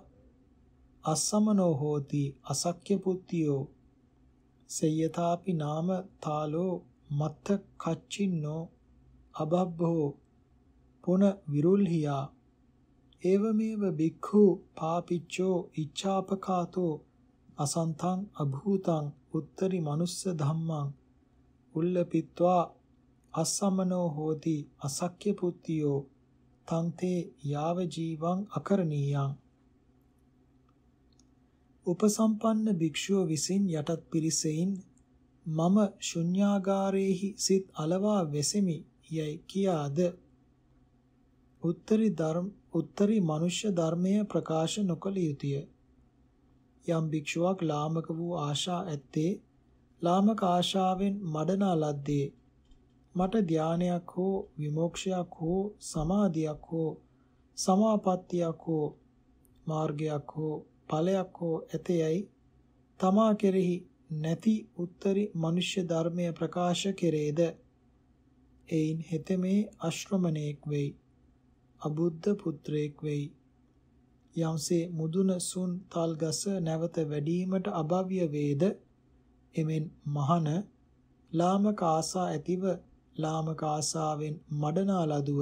අස්සමනෝ හෝති අසක්්‍ය පුත්තියෝ සේයතාපි නාම තාලෝ මත්ත කච්චින්නෝ අබබ්බෝ පුන විරුල්හියා ඒවමේව බික්ඛු පාපිච්චෝ ඉච්ඡාපකාතෝ අසන්තං අභූතං උත්තරි මනුස්ස ධම්මං උල්ලපිත්වා අස්සමනෝ හෝති අසක්්‍ය පුත්තියෝ තන්තේ යාව ජීවං අකරණීයං උපසම්පන්න භික්ෂුව විසින් යටත් පිරිසෙයින් මම ශුන්‍යාගාරයේහි සිත් අලවා වෙසෙමි යයි කියාද උත්තරී ධර්ම උත්තරී මනුෂ්‍ය ධර්මය ප්‍රකාශ නොකළ යුතුය යම් භික්ෂුවක් ලාමක වූ ආශා ඇත්තේ ලාමක ආශාවෙන් මඩනා ලද්දේ මට ධානයක් හෝ විමෝක්ෂයක් හෝ සමාධියක් හෝ සමාපත්තියක් හෝ මාර්ගයක් හෝ ඵලයක් හෝ ඇතේයි තමා කෙරෙහි නැති උත්තරී මිනිස්්‍ය ධර්මය ප්‍රකාශ කෙරේද එයින් හෙතෙමේ අශ්‍රමණේක් වෙයි අබුද්ධ පුත්‍රයෙක් වෙයි යම්සේ මුදුන සුන් තල් ගස නැවත වැඩිවීමට අභව්‍ය වේද එමෙන් මහන ලාමක ආසා ඇතිව ලාමක ආසාවෙන් මඩනා ලදුව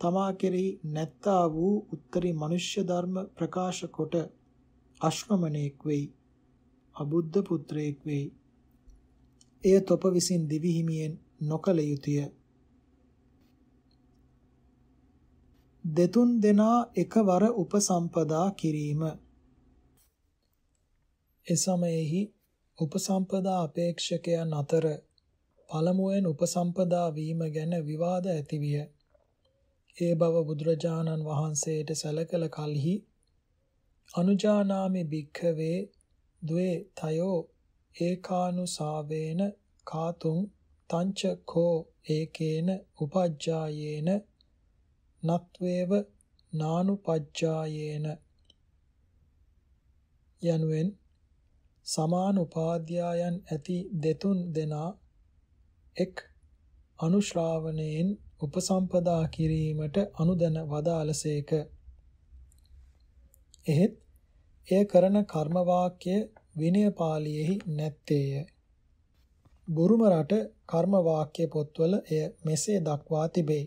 තමා කෙරෙහි නැත්තා වූ උත්තරී මනුෂ්‍ය ධර්ම ප්‍රකාශ කොට අශ්වමණේක් වෙයි අබුද්ධ පුත්‍රයෙක් වෙයි එය තොප විසින් දිවි හිමියෙන් නොකල යුතුය දෙතුන් දෙනා එකවර උපසම්පදා කිරීම එසමයෙහි උපසම්පදා අපේක්ෂකයන් අතර පළමුවෙන් උපසම්පදා වීම ගැන විවාද ඇතිවිය. ඒ බව බුදුරජාණන් වහන්සේට සැලකල කලෙහි අනුජානාමි භික්ඛවේ ද්වේ තයෝ ඒකානුසාවේන කාතුම් තංච කෝ ඒකේන උපජ්ජායේන නත්වේව නානුපජ්ජායේන යනුවෙන් සමාන උපාධ්‍යායන් ඇති දෙතුන් දෙනා එක් අනුශ්‍රාවණයෙන් උපසම්පදා කිරීමට අනුදැන වදාළසේක. එහෙත් එය කරන කර්ම වාක්‍ය විනය පාළියේහි නැත්තේය. බුරුම රට කර්ම වාක්‍ය පොත්වල එය මෙසේ දක්වා තිබේ.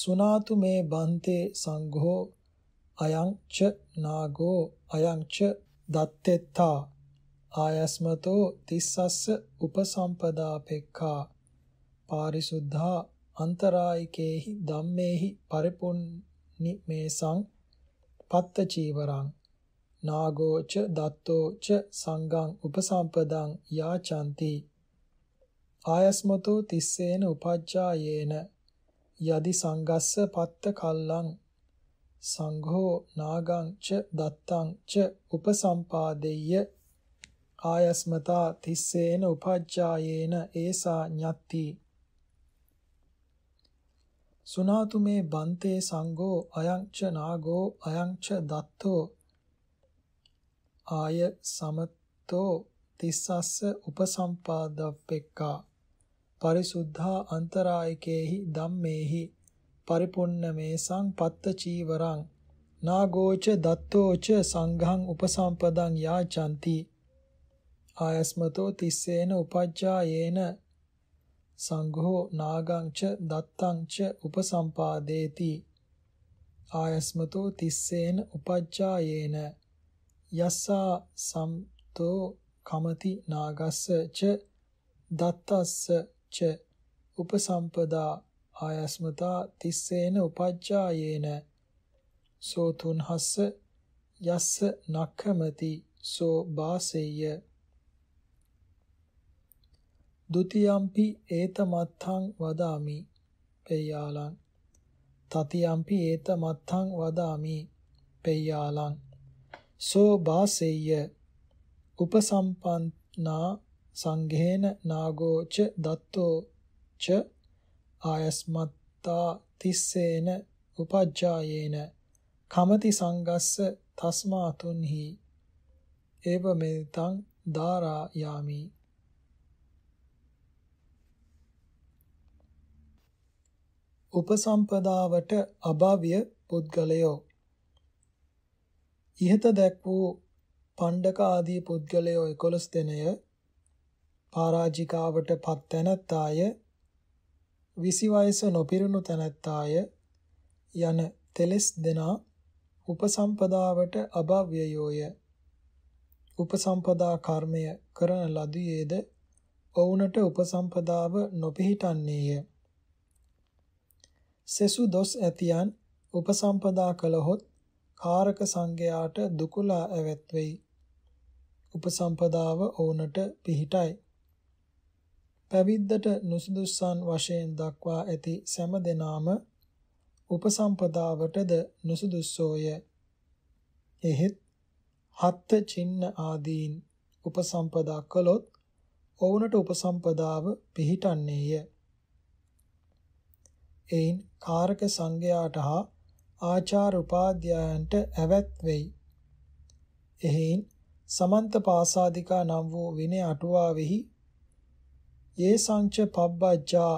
සුනාතු මේ බන්තේ සංඝෝ අයංච නාගෝ අයංච දත්තෙත්තා ආයස්මතෝ තිස්සස්ස උපසම්පදාපෙක්ඛා පාරිසුද්ධා අන්තරායිකේහි ධම්මේහි පරිපුන්නි මේසං පත්ත චීවරං නාගෝ ච දත්තෝ ච සංඝං උපසම්පදං යාචಂತಿ ආයස්මතෝ තිස්සේන උපජ්ජායේන යදි සංගස්ස පත්ත කල්ලං සංඝෝ නාගං ච දත්තං ච උපසම්පාදෙය්‍ය ආයස්මතා තිස්සේන උපජ්ජායේන ඒසා ඤත්ති සුනාතු මේ බන්තේ සංඝෝ අයං ච නාගෝ අයං ච දත්තෝ ආය සමතෝ තිස්සස්ස උපසම්පාදප්පෙක්කා පරිසුද්ධා අන්තරායකේහි ධම්මේහි පරිපුන්නමේ සංපත්ත චීවරං නාගෝච දත්තෝච සංඝං උපසම්පදං යාචಂತಿ ආයස්මතෝ තිස්සේන උපජ්ජායේන සංඝෝ නාගං ච දත්තං ච උපසම්පාදේති ආයස්මතෝ තිස්සේන උපජ්ජායේන යස්සා සම්තෝ කමති නාගස්ස ච දත්තස්ස ච උපසම්පදා ආයස්මතා තිස්සේන උපජ්ජායේන සෝතුන් හස්ස යස්ස නක්ඛමති සෝ බාසෙය්‍ය ဒ ුතියම්පි ඒතමත්ථං වදාමි පෙය්‍යාලං තතියම්පි ඒතමත්ථං වදාමි පෙය්‍යාලං සෝ බාසෙය්‍ය උපසම්පන්නා සංඝේන නාගෝච දත්තෝච ආයස්මත්තා තිස්සේන උපජ්ජායේන කමති සංගස්ස තස්මාතුන්හි ඒව මෙතං දාරා යාමි උපසම්පදාවට අභාව්‍ය පුද්ගලයෝ ইহත දැක් වූ පණ්ඩක ආදී පුද්ගලයෝ 11 දෙනය පරාජිකාවට පත් තැනැත්තාය විසි වයස නොපිරුණු තැනැත්තාය යන තෙලස් දෙනා උපසම්පදාවට අභව්‍යයෝය උපසම්පදා කර්මය කරන ලදියේද ඔවුනට උපසම්පදාව නොපිහිටන්නේය සෙසු දොස් ඇතියන් උපසම්පදා කළහොත් කාරක සංඝයාට දුකලා ඇවැත්වෙයි උපසම්පදාව ඔවුනට පිහිටයි පැවිද්දට නුසුදුසන් වශයෙන් දක්වා ඇති සෑම දෙනාම උපසම්පදාවටද නුසුදුස්සෝය. එහෙත් හත්ත චින්න ආදීන් උපසම්පදා කළොත් ඔවුනට උපසම්පදාව පිහිටන්නේය. එයින් කාරක සංඝයාට හා ආචාර උපාධ්‍යයන්ට ඇවැත් වෙයි. එහෙයින් සමන්ත පාසාදිකා නම් වූ විනය අටුවාවෙහි ඒ සංච පබ්බජ්ජා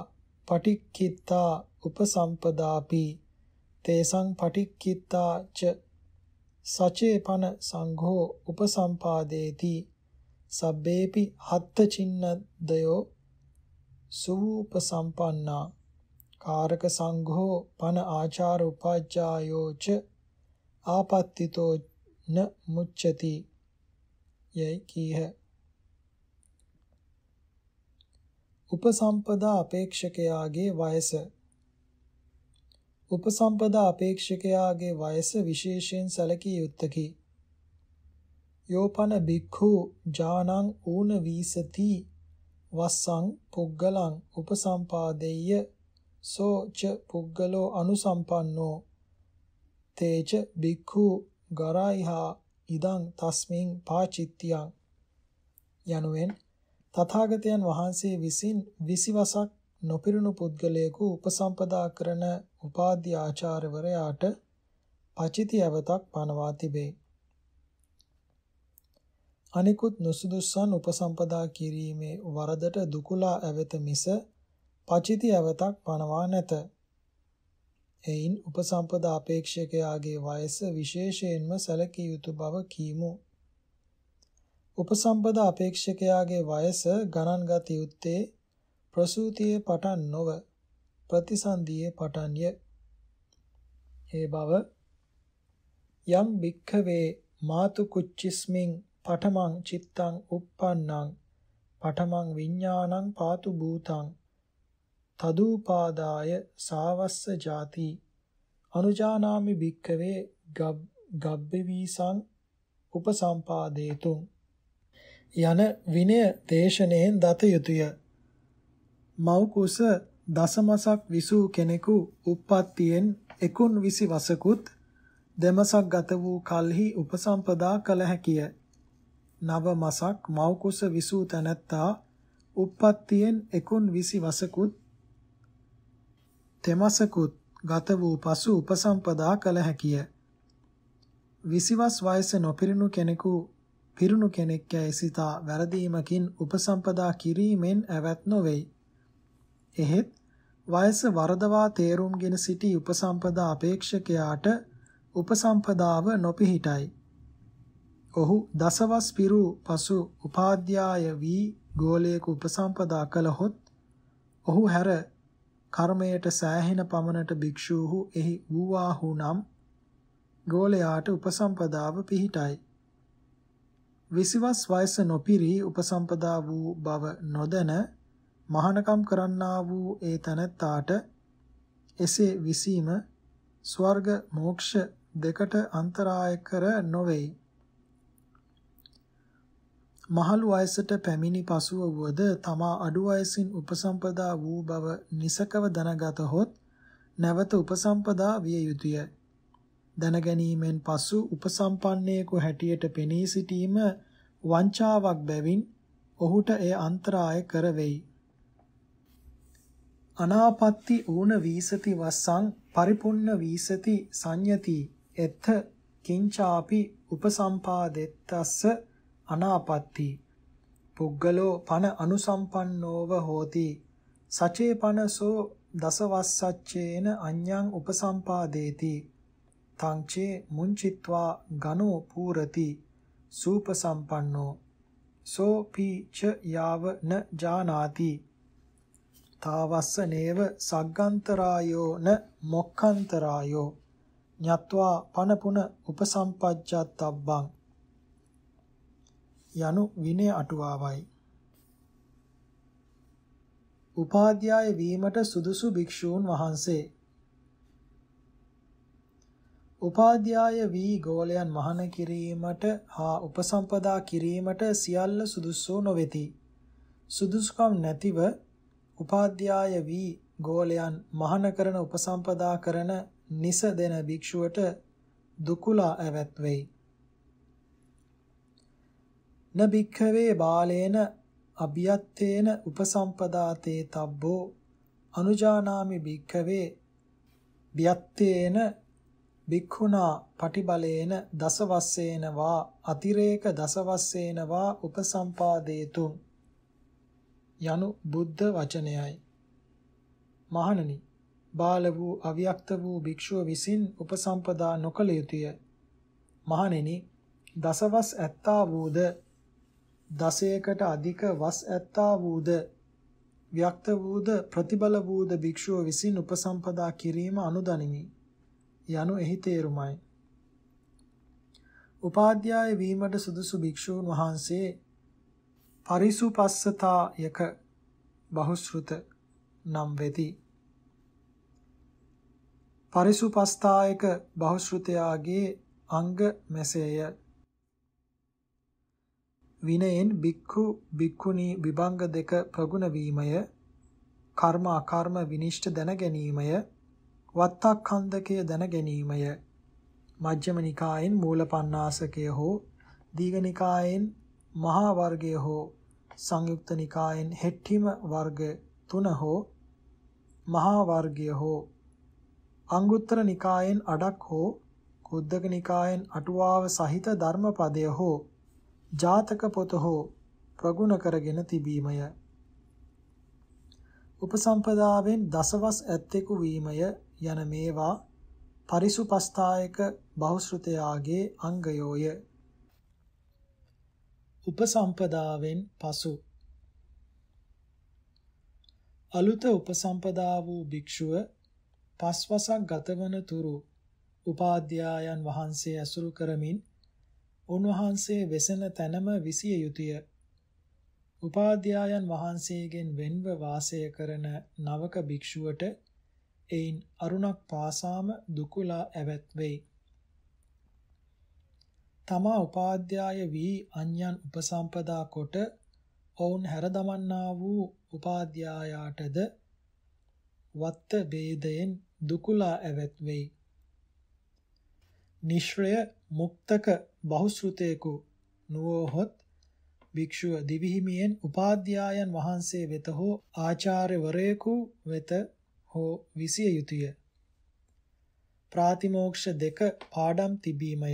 පටික්කිතා උපසම්පදාපි තේසං පටික්කිතා ච සචේපන සංඝෝ උපසම්පාදේති සබ්බේපි හත්ත චින්නදයෝ සූපසම්පන්නා කාරක සංඝෝ පන ආචාර උපාජ්ජායෝ ච ආපත්තිතෝ න මුච්ඡති යයි කීහ උපසම්පදා අපේක්ෂකයාගේ වයස උපසම්පදා අපේක්ෂකයාගේ වයස විශේෂයෙන් සැලකිය යුත්තකි. යෝපන බික්ඛු ජානං ඌන වීසති වස්සං පුග්ගලං උපසම්පාදෙය්‍ය සෝ ච පුග්ගලෝ අනුසම්පන්නෝ තේච බික්ඛු ගරයිහා ඉදං තස්මින් පාචිත්‍යං යනුවෙන් තථාගතයන් වහන්සේ විසින් 20 වසක් නොපිරුණු පුද්ගලයෙකු උපසම්පදා කරන උපාධ්‍ය ආචාර්යවරයාට පචිති අවතක් පනවා තිබේ. අනිකුත් නුසුදුස්සන් උපසම්පදා කිරීමේ වරදට දුකුලා ඇවත මිස පචිති අවතක් පනවා නැත. එයින් උපසම්පදා අපේක්ෂකයාගේ වයස විශේෂයෙන්ම සැලකිය යුතු බව කීමු. උපසම්පදා අපේක්ෂකයාගේ වයස ගණන් ගත යුත්තේ ප්‍රසූතියේ පටන් නොව ප්‍රතිසන්දියේ පටන්ය. ඒ බව යම් භික්ඛවේ මාතු කුච්චිස්මින් පඨමං චිත්තං uppannang පඨමං විඥානං පාතු භූතං තදුපාදාය සාවස්ස ජාති අනුජානාමි භික්ඛවේ ගබ්බවීසං උපසම්පාදේතුං යන විනය දේශනෙන් දත යුතුය. මව් කුස දසමසක් විසූ කෙනෙකු උප්පත්තියෙන් එකුන් විසි වසකුත් දෙමසක් ගත වූ කල්හි උපසම්පදා කළ හැකිය. නව මසක් මව් කුස විසූ තැනැත්තා උප්පත්තියෙන් එකුන් විසි වසකුත් තෙමසකුත් ගත වූ පසු උපසම්පදා කළ හැකිය. විසිවස් වයස නොපිරුණු කෙනෙකු පිරුණු කෙනෙක් යැයි සිතා වැරදීමකින් උපසම්පදා කිරීමෙන් ඇවත් නොවේයි. එහෙත් වයස වරදවා තේරුම්ගෙන සිටි උපසම්පදා අපේක්ෂකයාට උපසම්පදාව නොපිහිටයි. ඔහු දසවස් පිරු පසු උපාධ්‍යාය වී ගෝලයක උපසම්පදා කළහොත් ඔහු හැර කර්මයට සෑහෙන පමණට භික්ෂූහු එහි වූවාහු නම් ගෝලයාට උපසම්පදාව පිහිටයි. විසිවස් වයස නොපිරි උපසම්පදා වූ බව නොදැන මහානකම් කරන්නා වූ ඒ තනත්තාට එසේ විසීම ස්වර්ග මෝක්ෂ දෙකට අන්තරාය කර නොවේයි. මහලු වයසට පැමිණි පසුව වුවද තමා අඩු වයසින් උපසම්පදා වූ බව නිසකව දැනගතහොත් නැවත උපසම්පදා විය යුතුය. දැනගැනීමෙන් පසු උපසම්පන්නයෙකු හැටියට පෙනී සිටීම වංචාවක් බැවින් ඔහුට එය අන්තරාය කරවේයි. අනාපත්ති ඌන වීසති වස්සං පරිපුන්න වීසති සංයති එත්ථ කිංචාපි උපසම්පාදෙත්තස්ස අනාපත්ති පුද්ගලෝ පන අනුසම්පන්නෝව හෝති සචේපනසෝ දසවස්සච්චේන අඤ්ඤං උපසම්පාදේති තංචේ මුංචිත්වා ගනෝ පූරති සූපසම්පන්නෝ සෝපි ච යාව න ජානාති තාවස්ස නේව සග්ගන්තරායෝ න මොක්ඛන්තරායෝ ඤත්වා පනපුන උපසම්පජ්ජත්තබ්බං යනු විනය අටුවාවයි උපාධ්‍යාය වීමට සුදුසු භික්ෂූන් වහන්සේ උපාධ්‍යාය වී ගෝලයන් මහාන කිරීමට හා උපසම්පදා කිරීමට සියල්ල සුදුසු නොවේති. සුදුසුකම් නැතිව උපාධ්‍යාය වී ගෝලයන් මහාන කරන උපසම්පදා කරන නිස දෙන භික්ෂුවට දුකුලා ඇවත් වෙයි. නබික්ඛවේ බාලේන අභියත්තේන උපසම්පදාතේ තබ්බෝ අනුජානාමි භික්ඛවේ බියත්තේන භික්ඛුනා පටිබලේන දසවස්සේන වා අතිරේක දසවස්සේන වා උපසම්පාදේතු යනු බුද්ධ වචනයයි මහණනි බාල වූ අව්‍යක්ත වූ භික්ෂුව විසින් උපසම්පදා නොකළ යුතුය මහණෙනි දසවස් ඇත්තා වූද දසයකට අධික වස් ඇත්තා වූද ව්‍යක්ත වූද ප්‍රතිබල වූද භික්ෂුව විසින් උපසම්පදා කිරීම අනුදනිමි යනු එහි තේරුමයි. උපාධ්‍යාය වීමට සුදුසු භික්ෂූන් වහන්සේ පරිසුපස්සතායක බහුශෘත නම් වෙති. පරිසුපස්ථායක බහුශෘතයාගේ අංග මෙසේය. විනයෙන් භික්ඛු භික්ඛුණී විභංග දෙක ප්‍රගුණ වීමය, කර්ම අකර්ම විනිශ්චය දැන ගැනීමය, වත්තක්ඛන්දකය දැන ගැනීමය මජ්ක්‍ධිම නිකායෙන් මූල පණ්ණාසකය හෝ දීඝ නිකායෙන් මහා වර්ගය හෝ සංයුක්ත නිකායෙන් හෙට්ටිම වර්ග තුන හෝ මහා වර්ගය හෝ අංගුත්තර නිකායෙන් අඩක් හෝ කුද්දක නිකායෙන් අටුවාව සහිත ධර්මපදය හෝ ජාතක පොත හෝ ප්‍රගුණ කරගෙන තිබීමය. උපසම්පදාවෙන් දසවස් ඇත්තෙකු වීමය යන මේවා පරිසුපස්ථායක බහුශෘතයාගේ අංගයෝය. උපසම්පදාවෙන් පසු අලුත උපසම්පදා වූ භික්ෂුව පස්වසක් ගතවන තුරු උපාධ්‍යායන් වහන්සේ ඇසුරු කරමින් උන්වහන්සේ වෙසෙන තැනම විසිය යුතුය. උපාධ්‍යායන් වහන්සේගෙන් වෙන්ව වාසය කරන නවක භික්ෂුවට එයින් අරුණක් පාසාම දුකුලා ඇවත් වෙයි. තමා උපාධ්‍යාය වී අන්‍යන් උපසම්පදා කොට ඔවුන් හැර දමන්නා වූ උපාධ්‍යායාටද වත්ත ભેදයෙන් දුකුලා ඇවත් වෙයි. නිශ්‍රය මුක්තක බහුශ්‍රුතේකු නුවහොත් භික්ෂුව දිවිහිමියෙන් උපාධ්‍යායන් වහන්සේ වෙත හෝ ආචාර්යවරයෙකු වෙත හෝ විසිය යුතුය. ප්‍රාතිමෝක්ෂ දෙක පාඩම් තිබීමය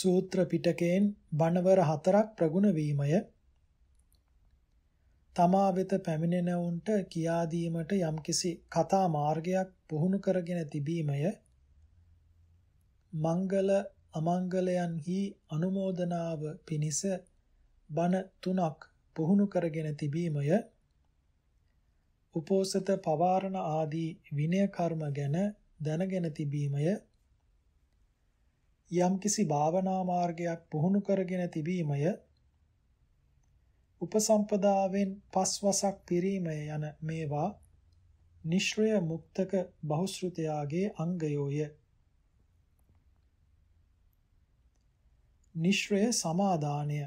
සූත්‍ර පිටකයෙන් බණවර හතරක් ප්‍රගුණ වීමය තමා වෙත පැමිණෙනවුන්ට කියා දීමට යම්කිසි කතා මාර්ගයක් පුහුණු කරගෙන තිබීමය මංගල අමංගලයන්හි අනුමෝදනාව පිණිස බණ තුනක් පුහුණු කරගෙන තිබීමය උපෝසත පවාරණ ආදී විනය කර්ම ගැන දැනගෙන තිබීමය යම්කිසි භාවනා මාර්ගයක් පුහුණු කරගෙන තිබීමය උපසම්පදාවෙන් පස්වසක් පිරීමය යන මේවා නිශ්‍රය මුක්තක බහුශෘතයාගේ අංගයෝය නිශ්‍රය සමාදානය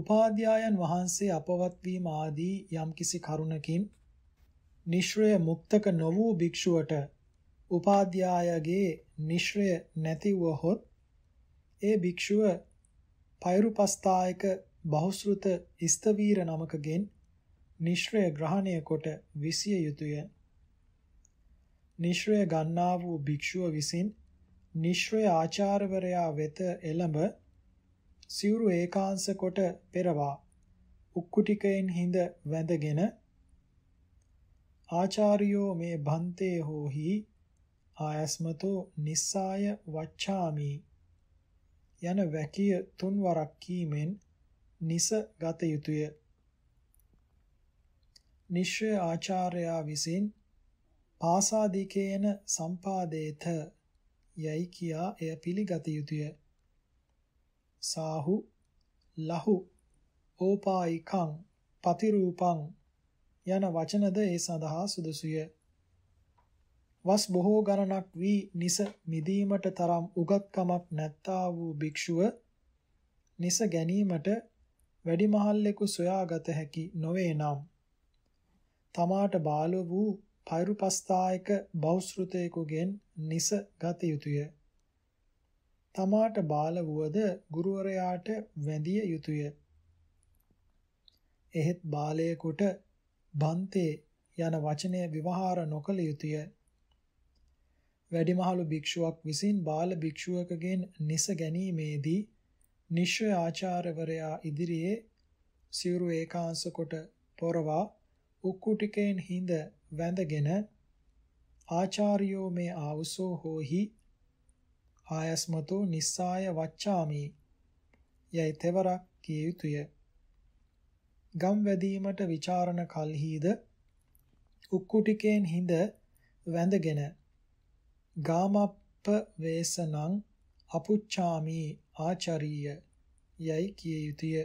උපාධ්‍යායන් වහන්සේ අපවත් වීම ආදී යම්කිසි කරුණකින් නිශ්‍රය මුක්තක නො වූ භික්ෂුවට උපාධ්‍යායගේ නිශ්‍රය නැති වහොත් ඒ භික්ෂුව පෛරුපස්ථායක බහුශෘත ඉස්තවීර නමකගෙන් නිශ්‍රය ග්‍රහණය කොට විසිය යුතුය. නිශ්‍රය ගන්නා වූ භික්ෂුව විසින් නිශ්‍රය ආචාර්යවරයා වෙත එළඹ සිවුරු ඒකාංශ කොට පෙරවා උක්කුටිකයෙන් හිඳ වැඳගෙන ආචාර්යෝ මේ බන්තේ හෝහි ආයස්මතෝ නිස්සාය වච්ඡාමි යන වැකිය තුන්වරක් කීමෙන් නිස ගත යුතුය නිශ්චය ආචාර්යා විසින් පාසාදිකේන සම්පාදේත යයි කියා එය පිළිගත යුතුය සාහු ලහු ඕපායිකං පතිරූපං යන වචනද ඒ සඳහා සුදුසුය. වස් බොහෝ ගණනක් වී නිස මිදීමට තරම් උගත්කමක් නැත්තා වූ භික්ෂුව නිස ගැනීමට වැඩිමහල්ලෙකු සොයාගත හැකි නොවේ නම් තමාට බාල වූ පෛරුපස්ථායක බෞස්ෘතයෙකුගෙන් නිස ගත යුතුය. තමාට බාල වුවද ගුරුවරයාට වැඳිය යුතුය. එහෙත් බාලයෙකුට බන්තේ යන වචනය විවහාර නොකළ යුතුය. වැඩිමහලු භික්ෂුවක් විසින් බාල භික්ෂුවකගෙන් නිස ගැනීමේදී නිශ්චය ආචාර්යවරයා ඉදිරියේ සිවුරු ඒකාංශ කොට පොරවා උක්කුටිකෙන් හිඳ වැඳගෙන ආචාර්යෝ මේ ආවුසෝ හෝහි ආයස්මතෝ නිස්සාය වච්ඡාමි යයි තෙවරක් කිය යුතුය ගම් වැදීමට ਵਿਚාරණ කල්හිද උක්කුටිකෙන් හිඳ වැඳගෙන ගාමප්ප වේසනං අපුච්චාමි ආචාරීය යයි කිය යුතුය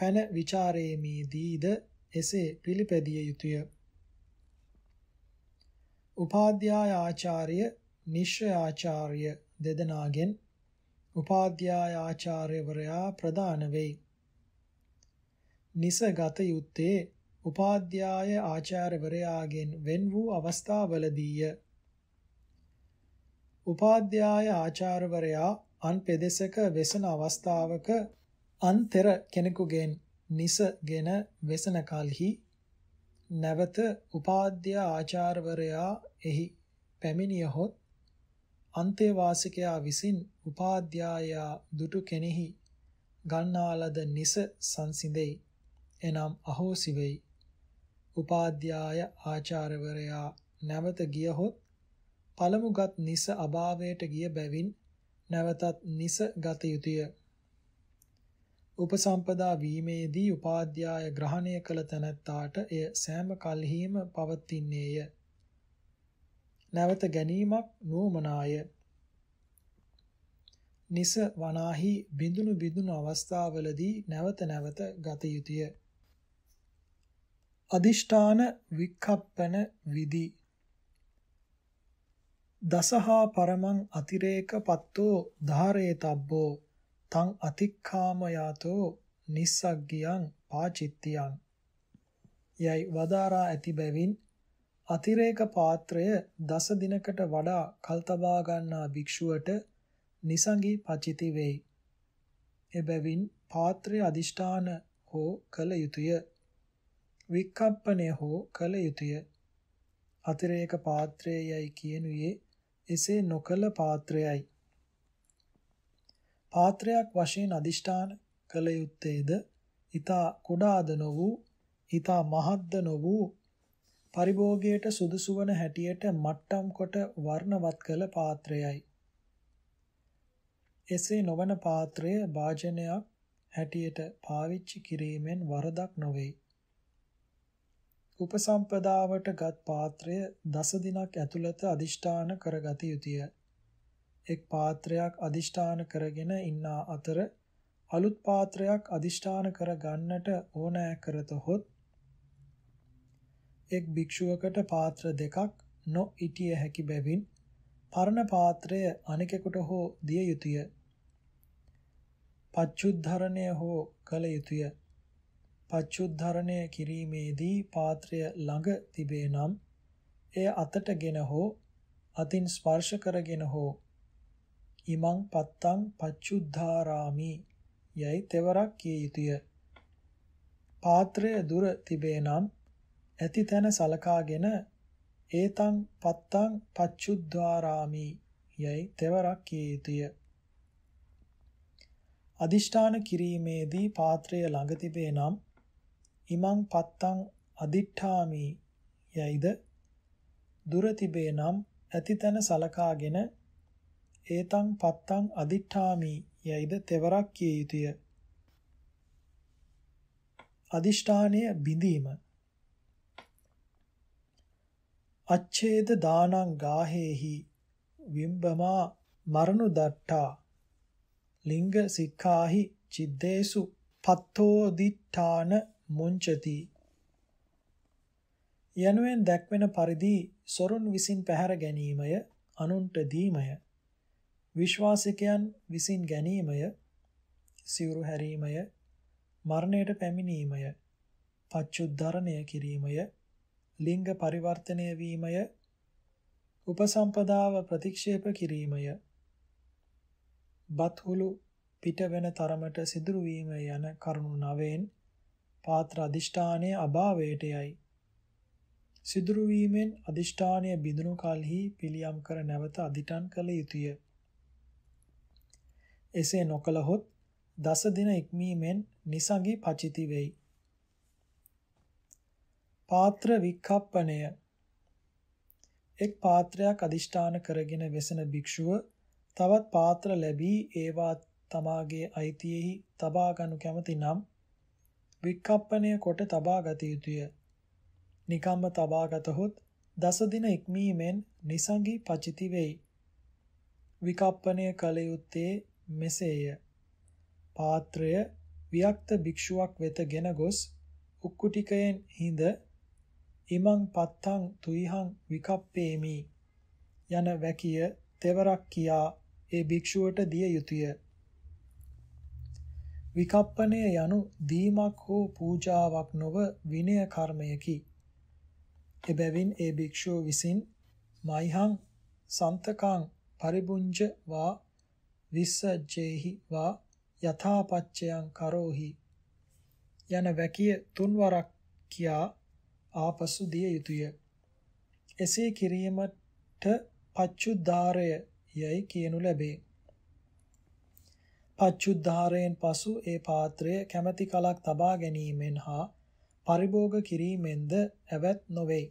පැන ਵਿਚාරේමීදීද එසේ පිළිපැදිය යුතුය උපාධ්‍යාය ආචාර්ය නිශ්චය ආචාර්ය දෙදෙනාගෙන් උපාධ්‍යාය ආචාර්යවරයා ප්‍රදාන වෙයි. නිසගත යුත්තේ උපාධ්‍යාය ආචාර්යවරයාගෙන් වෙන් වූ අවස්ථාවලදීය. උපාධ්‍යාය ආචාර්යවරයා අන් පෙදෙසක වෙසන අවස්ථාවක අන්තර කෙනෙකුගෙන් නිසගෙන වෙසන කලෙහි නැවත උපාධ්‍ය ආචාර්යවරයා එහි පැමිණියහොත් අන්තේවාසිකයා විසින් උපාධ්‍යායා දුටු කෙනෙහි ගන්නාලද නිස සංසිඳෙයි එනම් අහෝසි වෙයි උපාධ්‍යාය ආචාර්යවරයා නැවත ගියහොත් පළමුගත් නිස අභාවයට ගිය බැවින් නැවතත් නිස ගත යුතුය උපසම්පදා වීමේදී උපාධ්‍යාය ග්‍රහණය කළ තැනැත්තාට එය සෑම කල්හිම පවතින්නේය නැවත ගැනීමක් නුවමනාය. නිස වනාහි බිඳුණු බිඳුණු අවස්ථාවලදී නැවත නැවත ගත යුතුය. අදිෂ්ඨාන වික්ඛප්පන විදි දසහා පරමං අතිරේක පත්තෝ ධාරේතබ්බෝ තං අතික්ඛාමයාතෝ නිස්සග්ගියං පාචිත්තියං යයි වදාරා ඇති බැවින් අතිරේක පාත්‍රය දස දිනකට වඩා කල් තබා ගන්නා භික්ෂුවට නිසඟි පචිති වෙයි. එබැවින් පාත්‍රය අදිෂ්ඨාන හෝ කල යුතුය. වික්කප්පණය හෝ කල යුතුය. අතිරේක පාත්‍රයයි කියනුවේ එසේ නොකල පාත්‍රයයි. පාත්‍රයක් වශයෙන් අදිෂ්ඨාන කළ යුත්තේද ඊතා කුඩාද නො වූ ඊතා මහත්ද නො වූ පරිභෝගයට සුදුසු වන හැටියට මට්ටම් කොට වර්ණවත් කළ පාත්‍රයයි. එසේ නොවන පාත්‍රය භාජනයක් හැටියට පාවිච්චි කිරීමෙන් වරදක් නොවේ. උපසම්පදාවටගත් පාත්‍රය දස දිනක් ඇතුළත අදිෂ්ඨාන කරගත යුතුය. එක් පාත්‍රයක් අදිෂ්ඨාන කරගෙන ඉන්නා අතර අලුත් පාත්‍රයක් අදිෂ්ඨාන කර ගන්නට ඕනෑ කරතොත් එක් භික්ෂුවකට පාත්‍ර දෙකක් නොඉටිය හැකි බැවින් පරණ පාත්‍රය අනෙකෙකුට හෝ දිය යුතුය. පච්චුද්ධරණය හෝ කළ යුතුය. පච්චුද්ධරණය කිරීමේදී පාත්‍රය ළඟ තිබේ නම් එය අතටගෙන හෝ අතින් ස්පර්ශ කරගෙන හෝ ඉමං පත්තං පච්චුද්ධාරාමි යයි තෙවරක් කිය යුතුය. පාත්‍රය දුර තිබේ නම් ඇති තැන සලකාගෙන ඒතං පත්තං පච්චුද්වාරාමි යයි තෙවරක් කිය යුතුය. අදිෂ්ඨාන කිරීමේදී පාත්‍රය ළඟ තිබේ නම් ඉමං පත්තං අදිඨාමි යයිද දුර තිබේ නම් ඇති තැන සලකාගෙන ඒතං පත්තං අදිඨාමි යයිද තෙවරක් කිය යුතුය. අදිෂ්ඨානය බිඳීම අච්ඡේද දානං ගාහේහි විම්බමා මරණු දට්ටා ලිංග සික්ඛාහි චිද්දේසු පත්තෝ දිඨාන මුංචති යනුවෙන් දැක්වෙන පරිදි සොරුන් විසින් පැහැර ගැනීමය අනුන්ට දීමය විශ්වාසිකයන් විසින් ගැනීමය සිවුරු හැරීමය මරණයට පැමිණීමය පච්චුද්ධරණය කිරීමය ලිංග පරිවර්තනය වීමය උපසම්පදාව ප්‍රතික්ෂේප කිරීමය බත්හුළු පිට වෙන තරමට සිදුරු වීම යන කරුණු නවෙන් පාත්‍ර අදිෂ්ඨානයේ අභාවයට යයි සිදුරු වීමෙන් අදිෂ්ඨානය බිඳුණු කලෙහි පිළියම් කර නැවත අදිටන් කළ යුතුය එසේ නොකලහොත් දස දින ඉක්මීමෙන් නිසඟි පචිති වෙයි පාත්‍ර වික්ඛප්පණය එක් පාත්‍රයක් අදිෂ්ඨාන කරගෙන වෙසෙන භික්ෂුව තවත් පාත්‍ර ලැබී ඒවා තමාගේ අයිතියෙහි තබා ගනු කැමති නම් වික්ඛප්පණය කොට තබා ගත යුතුය. නිකම්ම තබා ගතහොත් දස දින ඉක්මීමෙන් නිසංගි පචිති වෙයි. විකප්පණය කළ යුත්තේ මෙසේය. පාත්‍රය වික්ත භික්ෂුවක් වෙත ගෙන ගොස් උක්කුටිකයෙන් හිඳ ඉමං පත්තං තුයිහං විකප්පේමි යන වැකිය තෙවරක් කියා ඒ භික්ෂුවට දිය යුතුය. විකප්පණය යනු දීමක් හෝ පූජාවක් නොව විනය කර්මයකි. එබැවින් ඒ භික්ෂුව විසින් මයිහං සන්තකං පරිබුංජ වා විස්සජ්ජේහි වා යථාපච්චයං කරෝහි යන වැකිය තුන්වරක් කියා ආපසු දිය යුතුය. එසේ කිරීමට පච්චුද්ධාරය යයි කියනු ලැබේ. පච්චුද්ධාරයෙන් පසු ඒ පාත්‍රය කැමැති කලක් තබා ගැනීමෙන් හා පරිභෝග කිරීමෙන්ද ඇවැත් නොවේ.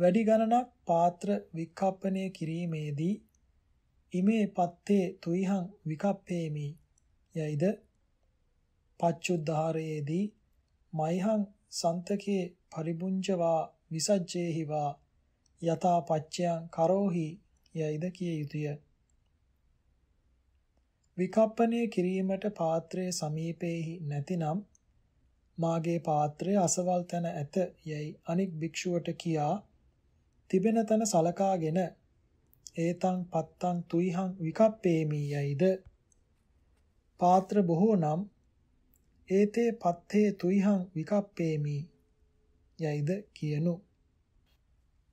වැඩි ගණනක් පාත්‍ර විකප්පණය කිරීමේදී ඉමේ පත්තේ තුයිහං විකප්පේමි යයිද පච්චුද්ධාරයේදී මයිහං සන්තකේ පරිබුංජවා විසජ්ජේහිවා යතා පච්චයන් කරෝහි යයිද කිය යුතුය විකප්පණය කිරීමට පාත්‍රය සමීපෙහි නැතිනම් මාගේ පාත්‍රය අසවල් තැන ඇත යයි අනික් භික්ෂුවට කියා තිබෙන තැන සලකාගෙන ඒතං පත්තං තුයිහං විකප්පේමි යයිද පාත්‍ර බොහෝ නම් ඒතේ පත්තේ තුයිහං විකප්පේමි යයිද කියනු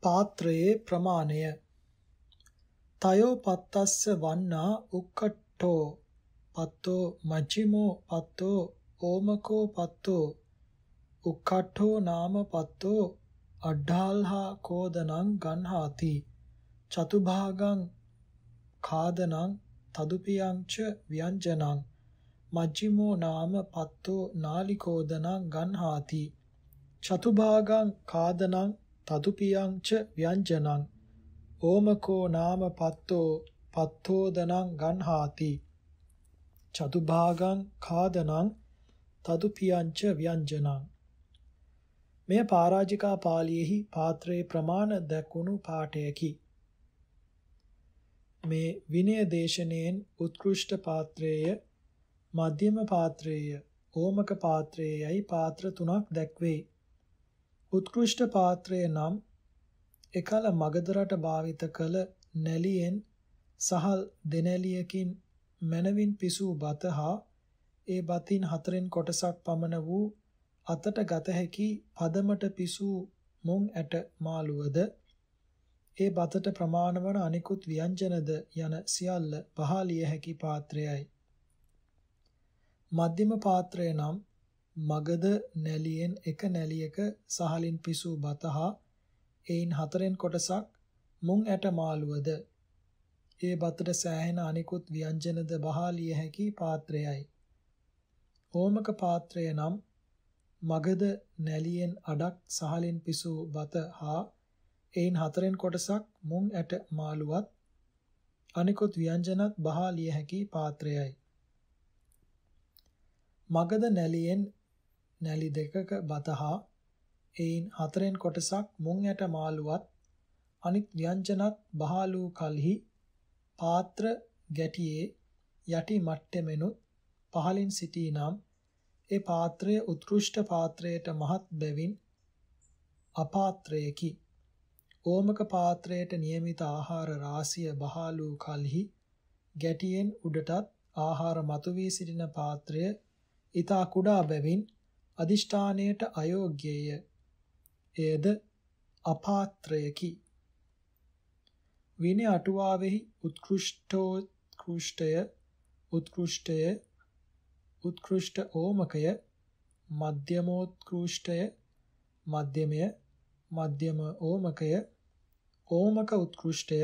පාත්‍රයේ ප්‍රමාණය තයෝ පත්තස්ස වන්නා උක්කට්ටෝ පත්තෝ මජ්ජිමෝ පත්තෝ ඕමකෝ පත්තෝ උක්කට්ඨෝ නාම පත්තෝ අඩ්ඩාල්හා කෝදනං ගන්හාති චතුභාගං කාදනං තදුපියංච ව්‍යංජනං මජ්ජිමෝ නාම පත්තෝ නාලිකෝදනං ගන්හාති චතුභාගං කාදනං තදුපියං ච ව්‍යංජනං ඕමකෝ නාම පත්තෝ පත්තෝදනං ගන්හාති චතුභාගං කාදනං තදුපියං ච ව්‍යංජනං මෙය පරාජිකා පාළියේහි පාත්‍රයේ ප්‍රමාණ දක්වුණු පාඨයකි මේ විනය දේශනෙන් උත්කෘෂ්ඨ පාත්‍රයේ මධ්‍යම පාත්‍රයේය ඕමක පාත්‍රයේයි පාත්‍ර තුනක් දැක්වේ. උත්කෘෂ්ඨ පාත්‍රය නම් එකල මගදරට භාවිත කළ නැලියෙන් සහල් දෙනැලියකින් මනවින් පිසූ බත හා ඒ බතින් හතරෙන් කොටසක් පමණ වූ අතට ගත හැකි පදමට පිසූ මුං ඇට මාළුවද ඒ බතට ප්‍රමාණ වන අනිකුත් ව්‍යංජනද යන සියල්ල පහලිය හැකි පාත්‍රයයි මධ්‍යම පාත්‍රය නම් මගද නැලියෙන් එක නැලියක සහලින් පිසූ බතහ එයින් හතරෙන් කොටසක් මුං ඇට මාළුවද ඒ බතට සෑහෙන අනිකුත් ව්‍යංජනද බහාලිය හැකි පාත්‍රයයි ඕමක පාත්‍රය නම් මගද නැලියෙන් අඩක් සහලින් පිසූ බත හා එයින් හතරෙන් කොටසක් මුං ඇට මාළුවත් අනිකුත් ව්‍යංජනත් බහාලිය හැකි පාත්‍රයයි මගද නැලියෙන් නැලි දෙකක බතහා එයින් හතරෙන් කොටසක් මුං යට මාළුවත් අනිත් ව්‍යංජනත් බහාලූ කලෙහි පාත්‍ර ගැටියේ යටි මට්ටමෙනුත් පහලින් සිටීනම් ඒ පාත්‍රය උත්කෘෂ්ඨ පාත්‍රයට මහත් බැවින් අපාත්‍රයකි ඕමක පාත්‍රයට નિયમિત ආහාර රාසිය බහාලූ කලෙහි ගැටියෙන් උඩටත් ආහාර මතු වී සිටින පාත්‍රය ඊතා කුඩා බැවින් අදිෂ්ඨානයට අයෝග්‍යය. එයද අපාත්‍රයකි. විනය අටුවාවෙහි උත්කෘෂ්ඨෝත්කෘෂ්ඨය උත්කෘෂ්ඨය උත්කෘෂ්ඨ ඕමකය මධ්‍යමෝත්කෘෂ්ඨය මධ්‍යමය මධ්‍යම ඕමකය ඕමක උත්කෘෂ්ඨය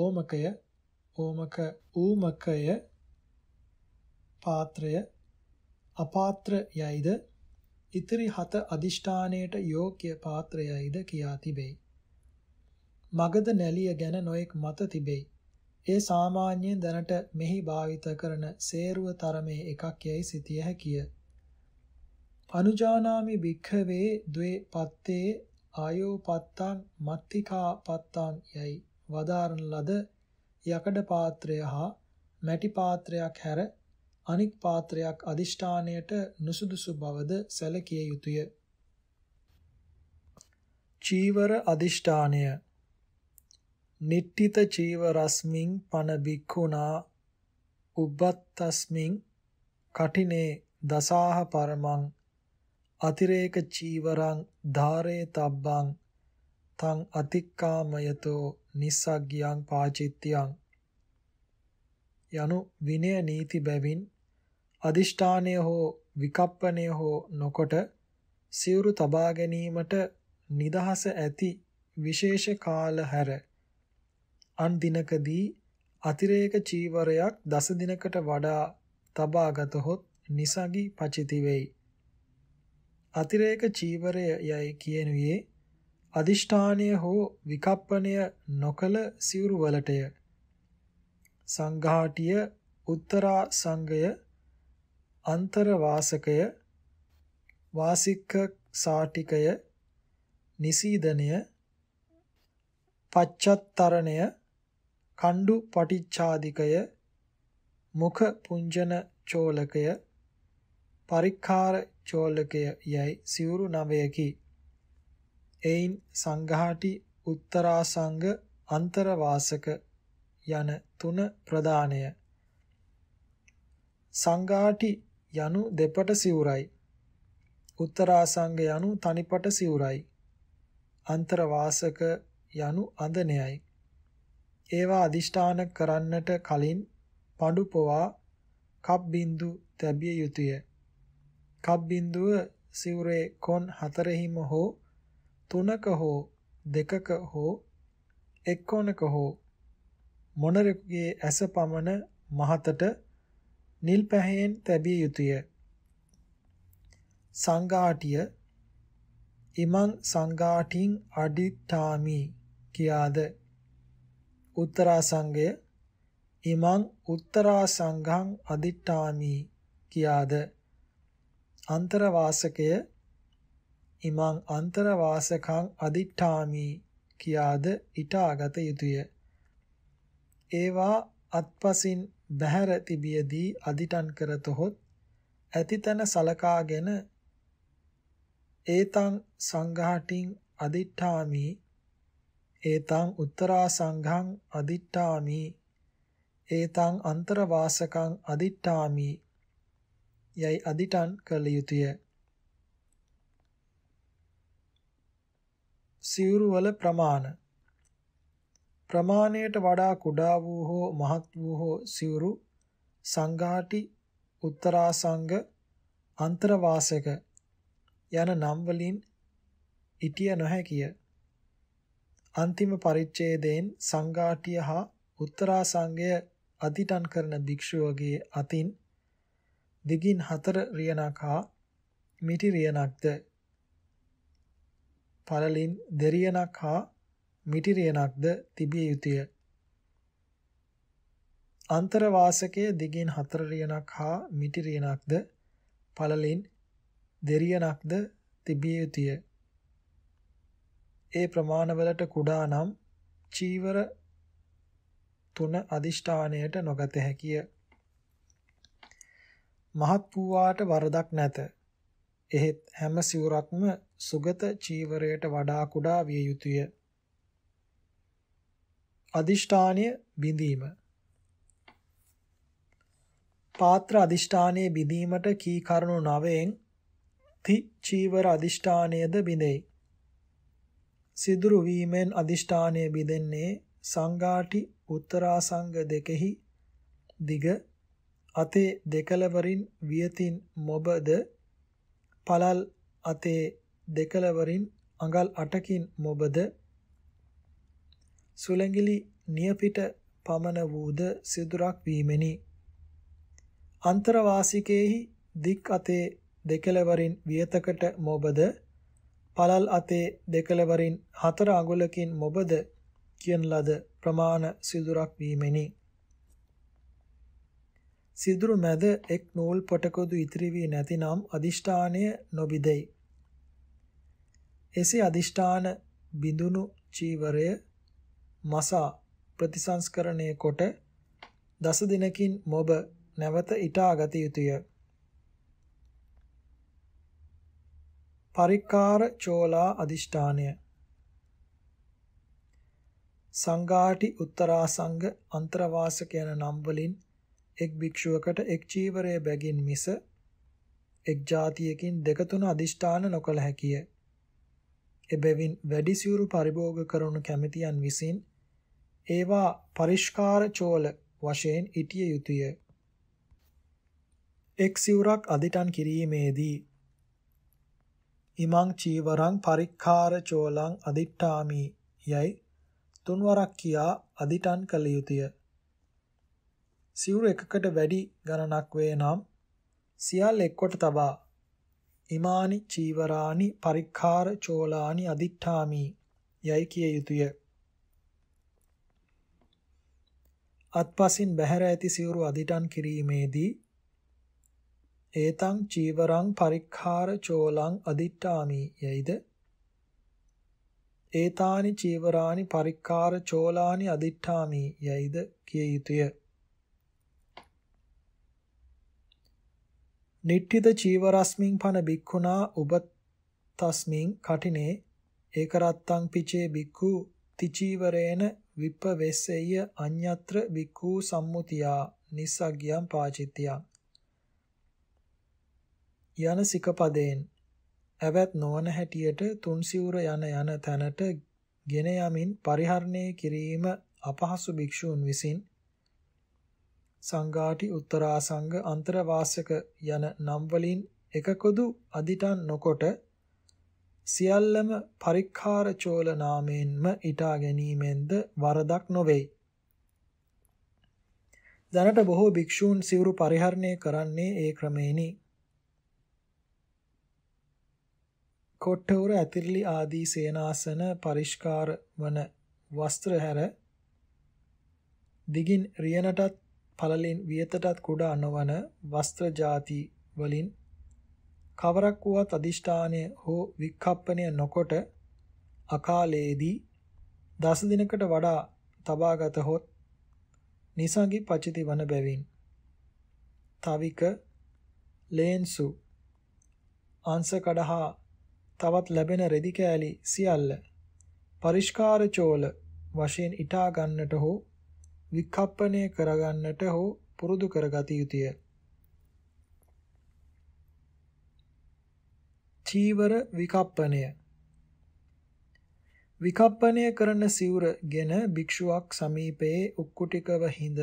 ඕමකය ඕමක ඌමකය පාත්‍රය අපාත්‍ර යයිද ඉතිරි හත අදිෂ්ඨානයට යෝග්‍ය පාත්‍රයයිද කියා තිබේ. මගද නැලිය ගැන නොඑක් මත තිබේ. ඒ සාමාන්‍යයෙන් දැනට මෙහි භාවිත කරන සේරුව තරමේ එකක් යයි සිතිය හැකිය. අනුජානාමි භික්ඛවේ द्वे පත්තේ ආයෝපත්තං මත්තිකා පත්තං යයි වදාරන ලද යකඩ පාත්‍රය හා මැටි පාත්‍රයක් හැර අනික් පාත්‍රයක් අදිෂ්ඨානයට නුසුදුසු බවද සැලකිය යුතුය. චීවර අදිෂ්ඨානය නිට්ඨිත චීවරස්මින් පන බික්ඛුනා උබ්බත්තස්මින් කටිනේ දසාහ පරමං අතිරේක චීවරං ධාරේ තබ්බං තං අතික්කාමයතෝ නිස්සග්ගියං පාචිත්‍යං යනු විනය නීති බැවින් අදිෂ්ඨානය හෝ විකප්පණය හෝ නොකොට සිවුරු තබා ගැනීමට නිදහස ඇති විශේෂ කාල හැර අන් දිනකදී අතිරේක චීවරයක් දස දිනකට වඩා තබාගත හොත් නිසගි පචිති වෙයි. අතිරේක චීවරය යයි කියනුවේ අදිෂ්ඨානය හෝ විකප්පණය නොකල සිවුරු වලටය. සංඝාටිය උත්තරා සංගය අන්තරවාසකය වාසික්ක සාටිකය නිසීදනය පච්චත්තරණය කණ්ඩු පටිච්ඡාදිකය මුඛ පුංජන චෝලකය පරික්කාර චෝලකය යයි සිවුරු නවයකි එයින් සංඝාටි උත්තරාසංග අන්තරවාසක යන තුන ප්‍රදානය සංඝාටි යනු දෙපට සිවුරයි. උත්තරාසංග යනු තනිපට සිවුරයි. අන්තරවාසක යනු අඳනයයි. ඒවා අදිෂ්ඨාන කරන්නට කලින් පඬු පොවා කප් බින්දු තැබිය යුතුය. කප් බින්දුව සිවුරේ කොන් හතරෙහිම හෝ තුනක හෝ දෙකක හෝ එක්කොනක හෝ මොනරෙකුගේ ඇස පමණ මහතට නිල් පැහැයෙන් තැබිය යුතුය. සංඝාටිය ඉමං සංඝාටින් අඩිඨාමි කියාද උත්තරා සංඝය ඉමං උත්තරා සංඝං අදිඨාමි කියාද අන්තරවාසකය ඉමං අන්තරවාසකං අදිඨාමි කියාද ඊටාගත යුතුය ඒවා අත්පසින් බහැර තිබියදී අදිටන් කරතොත් ඇතිතන සලකාගෙන ඒතං සංඝාටින් අදිඨාමි ඒතං උත්තරා සංඝං අදිඨාමි ඒතං අන්තරවාසකං අදිඨාමි යයි අදිටන් කළ යුතුය සිවුරු වල ප්‍රමාණ ප්‍රමාණයට වඩා කුඩා වූ හෝ මහත් වූ හෝ සිවුරු සංඝාටි උත්තරාසංග අන්තරවාසක යන නම් වලින් ඉටිය නොහැකිය. අන්තිම පරිච්ඡේදයෙන් සංඝාටිය හා උත්තරාසංගය අධිටන් කරන භික්ෂුවගේ අතින් දිගින් හතර රියනක් හා මිටි රියනක්ද පළලින් දෙරියනක් හා මිටිරියනක්ද තිබිය යුතුය. අන්තරවාසකයේ දිගින් හතර රියනක් හා මිටිරියනක්ද පළලින් දෙරියනක්ද තිබිය යුතුය. ඒ ප්‍රමාණවලට කුඩා නම් චීවර තුන අදිෂ්ඨානයට නොගත හැකිය. මහත් වූවාට වරදක් නැත. එහෙත් හැම සිවුරක්ම සුගත චීවරයට වඩා කුඩා විය යුතුය. අදිෂ්ඨානය බිඳීම පාත්‍ර අදිෂ්ඨානයේ බිඳීමට කී කරුණු නවයෙන් ති චීවර අදිෂ්ඨානයේද බිඳෙයි සිදුරු වීමෙන් අදිෂ්ඨානය බිඳෙන්නේ සංඝාටි උත්තරාසංග දෙකෙහි දිග අතේ දෙකලවරින් වියතින් මොබද පළල් අතේ දෙකලවරින් අඟල් 8කින් මොබද සුලැඟිලි නියපිට පමන වූද සිදුරක් වීමෙනි. අන්තරවාසිකේහි දික් අතේ දෙකලවරින් වියතකට මොබද පළල් අතේ දෙකලවරින් හතර අඟුලකින් මොබද කියන ලද ප්‍රමාණ සිදුරක් වීමෙනි. සිදුරු මැද එක් නූල් පොටකොදු ඉතිරි වී නැතිනම් අදිෂ්ඨානය නොබිදෙයි. එසේ අදිෂ්ඨාන බිඳුණු චීවරය මසා ප්‍රතිසංස්කරණය කොට දස දිනකින් මොබ නැවත ඊටා ගත යුතුය. පරික්කාර චෝලා අදිෂ්ඨානය සංඝාටි උත්තරාසංග අන්තරවාසක යන නම් වලින් එක් භික්ෂුවකට එක් චීවරයේ බැගින් මිස එක් જાතියකින් දෙක තුන අදිෂ්ඨාන නොකළ හැකිය. එබැවින් වැඩි සිවුරු පරිභෝග කරනු කැමැතියන් විසින් ඒවා පරිෂ්කාර චෝල වශයෙන් ඉටිය යුතුය. එක් සිවුරක් අදිටන් කිරීමේදී ඉමං චීවරං පරික්කාර චෝලං අදිට්ඨාමි යයි තුන්වරක් කියා අදිටන් කළ යුතුය. සිවුර එකකට වැඩි ගණනක් වේ නම් සියල් එක්කොට තබා ඉමානි චීවරානි පරික්කාර චෝලානි අදිඨාමි යයි කිය යුතුය. අත්පසින් බැහැර ඇති සිවුරු අදිටන් කිරීමේදී ඒතං චීවරං පරික්ඛාර චෝලං අදිට්ඨාමි යයිද ඒතානි චීවරානි පරික්ඛාර චෝලානි අදිට්ඨාමි යයිද කිය යුතුය නිට්ඨිත චීවරස්මින් පන බික්ඛුනා ඔබ තස්මින් කටිනේ ඒකරත්තං පිචේ බික්ඛු තිචීවරේන විප්පවෙස්සෙය අඤ්ඤත්‍ර වික්ඛූ සම්මුතියා නිස්සග්ගියම් පාචිත්‍යං යන සිකපදයෙන් ඇවත් නොවන හැටියට තුන් සිවුර යන යන තැනට ගෙන යමින් පරිහරණය කිරීම අපහසු භික්ෂූන් විසින් සංඝාටි උත්තරාසංග අන්තරවාසක යන නම් වලින් එකකොදු අදිටන් නොකොට සියල්ලම පරික්කාර චෝල නාමයෙන්ම ඊටා ගැනීමෙන්ද වරදක් නොවේ. දැනට බොහෝ භික්ෂූන් සිවුරු පරිහරණය කරන්නේ ඒ ක්‍රමයෙනි. කොට්ටවර ඇතිරිලි ආදී සේනාසන පරිෂ්කාර වන වස්ත්‍ර හැර දිගින් රියනටත් පළලින් වියතටත් කුඩා නොවන වස්ත්‍ර ಜಾති වලින් කවරක් වුවත් අදිෂ්ඨානය හෝ වික්ඛප්පණය නොකොට අකාලයේදී දස දිනකට වඩා තබාගත හොත් නිසඟි පචිති වන බැවින් තවික ලේන්සු අංශ කඩහා තවත් ලැබෙන රෙදි කෑලි සියල්ල පරිෂ්කාර චෝල වශයෙන් ඉටා ගන්නට හෝ වික්ඛප්පණය කරගන්නට හෝ පුරුදු කරගත යුතුය. චීවර විකප්පණය විකප්පණය කරන සිවුරගෙන භික්ෂුවක් සමීපයේ උක්කුටිකව හිඳ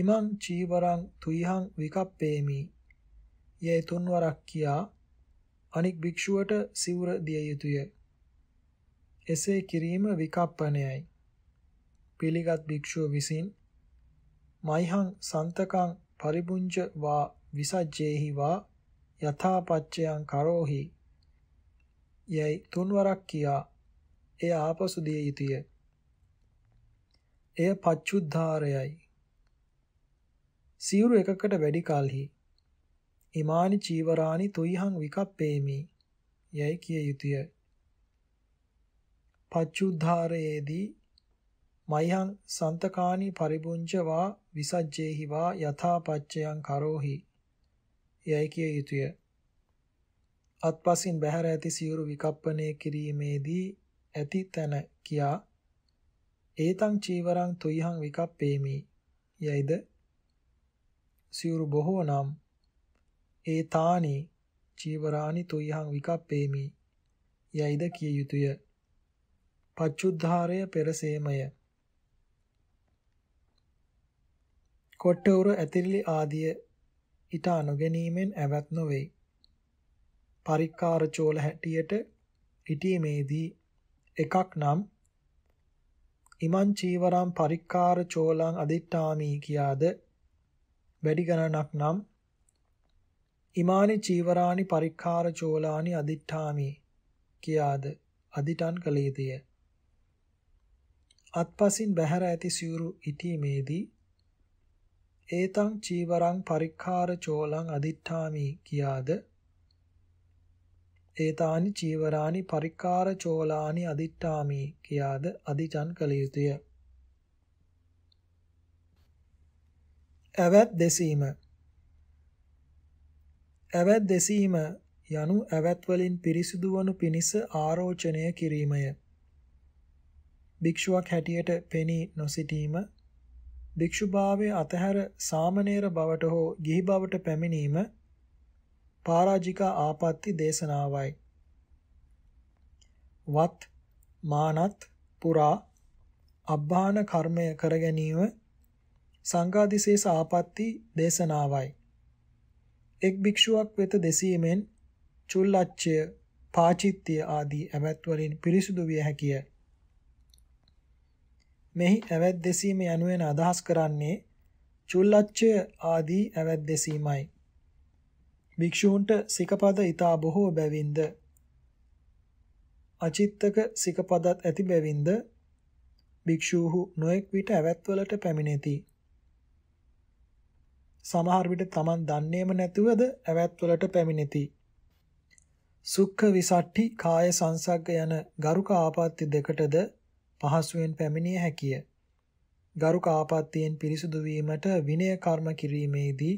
ඉමං චීවරං තුයිහං විකප්පේමි යයි තුන්වරක් කියා අනික් භික්ෂුවට සිවුර දිය යුතුය එසේ කිරීම විකප්පණයයි පිළිගත් භික්ෂුව විසින් මයිහං සන්තකං පරිබුංච වා විසජ්ජේහි වා යථාපච්චයන් කරෝහි යයි තුන්වරක් කියා එය ආපසු දිය යුතුය එය පච්චුද්ධාරයයි සිවුරු එකකට වැඩි කලෙහි ඉමානි චීවරානි තුයිහං විකප්පේමි යයි කිය යුතුය පච්චුද්ධාරයේදී මයිහං සන්තකානි පරිබුංච වා විසජ්ජේහි වා යථාපච්චයන් කරෝහි යැයි කිය යුතුය. අත්පසින් බැහැර ඇති සියුරු විකප්පණය කිරීමේදී ඇති තැන කියා ඒතං චීවරං තුයිහං විකප්පේමි යයිද සියුරු බොහෝ නම් ඒතානි චීවරානි තුයිහං විකප්පේමි යයිද කිය යුතුය. පච්චුද්ධාරය පෙරසේමය. කොට්ටවුර ඇතිරිලි ආදිය හිතා නොගැනීමෙන් ඇවත් නොවේ. පරික්කාර චෝල හැටියට සිටීමේදී එකක් නම් ඉමං චීවරම් පරික්කාර චෝලං අදිට්ඨාමි කියාද වැඩි ගණනක් නම් ඉමානි චීවරානි පරික්කාර චෝලානි අදිඨාමි කියාද අදිටන් කළේතිය. අත්පසින් බැහැර ඇති සිවුරු ඉටීමේදී ඒතං චීවරං පරික්ඛාර චෝලං අදිඨාමි කියාද ඒතානි චීවරානි පරික්ඛාර චෝලානි අදිඨාමි කියාද අදිචන් කළ යුතුය ඇවැත් දෙසීම ඇවැත් දෙසීම යනු ඇවැත් වලින් පිරිසිදු වනු පිණිස ආරෝචනය කිරීමය. භික්ෂුවක් හැටියට පෙනී නොසිටීම භික්ෂුභාවයේ අතහැර සාමණේර බවට හෝ ගිහි බවට පැමිණීම පරාජික ආපත්‍ති දේශනාවයි. වත් මානත් පුරා අබ්බාන කර්මය කර ගැනීම සංඝාදිශේෂ ආපත්‍ති දේශනාවයි. එක් භික්ෂුවක් වෙත දෙසීමෙන් චුල්ලච්ඡය, පාචිත්‍ය ආදී ඇවැත්වලින් පිරිසුදු විය හැකිය. මෙහි ඇවැද්දෙසීම යනුවෙන් අදහස් කරන්නේ චුල්ලච්ඡය ආදී ඇවැද්දෙසීමයි. භික්ෂූන්ට සිකපද ඊතා බොහෝ බැවින්ද අචිත්තක සිකපදත් ඇති බැවින්ද භික්ෂූහු නොඑක් විට ඇවැත්වලට පැමිණෙති. සමහර විට Taman දන්නේම නැතුවද ඇවැත්වලට පැමිණෙති. සුක්ඛ විසට්ටි කාය සංසග්ග යන ගරුක ආපත්‍ය දෙකටද පහසුවෙන් පැමිණිය හැකිය. ගරුක ආපත්තියෙන් පිරිසුදු වීමට විනය කර්ම කිරීමේදී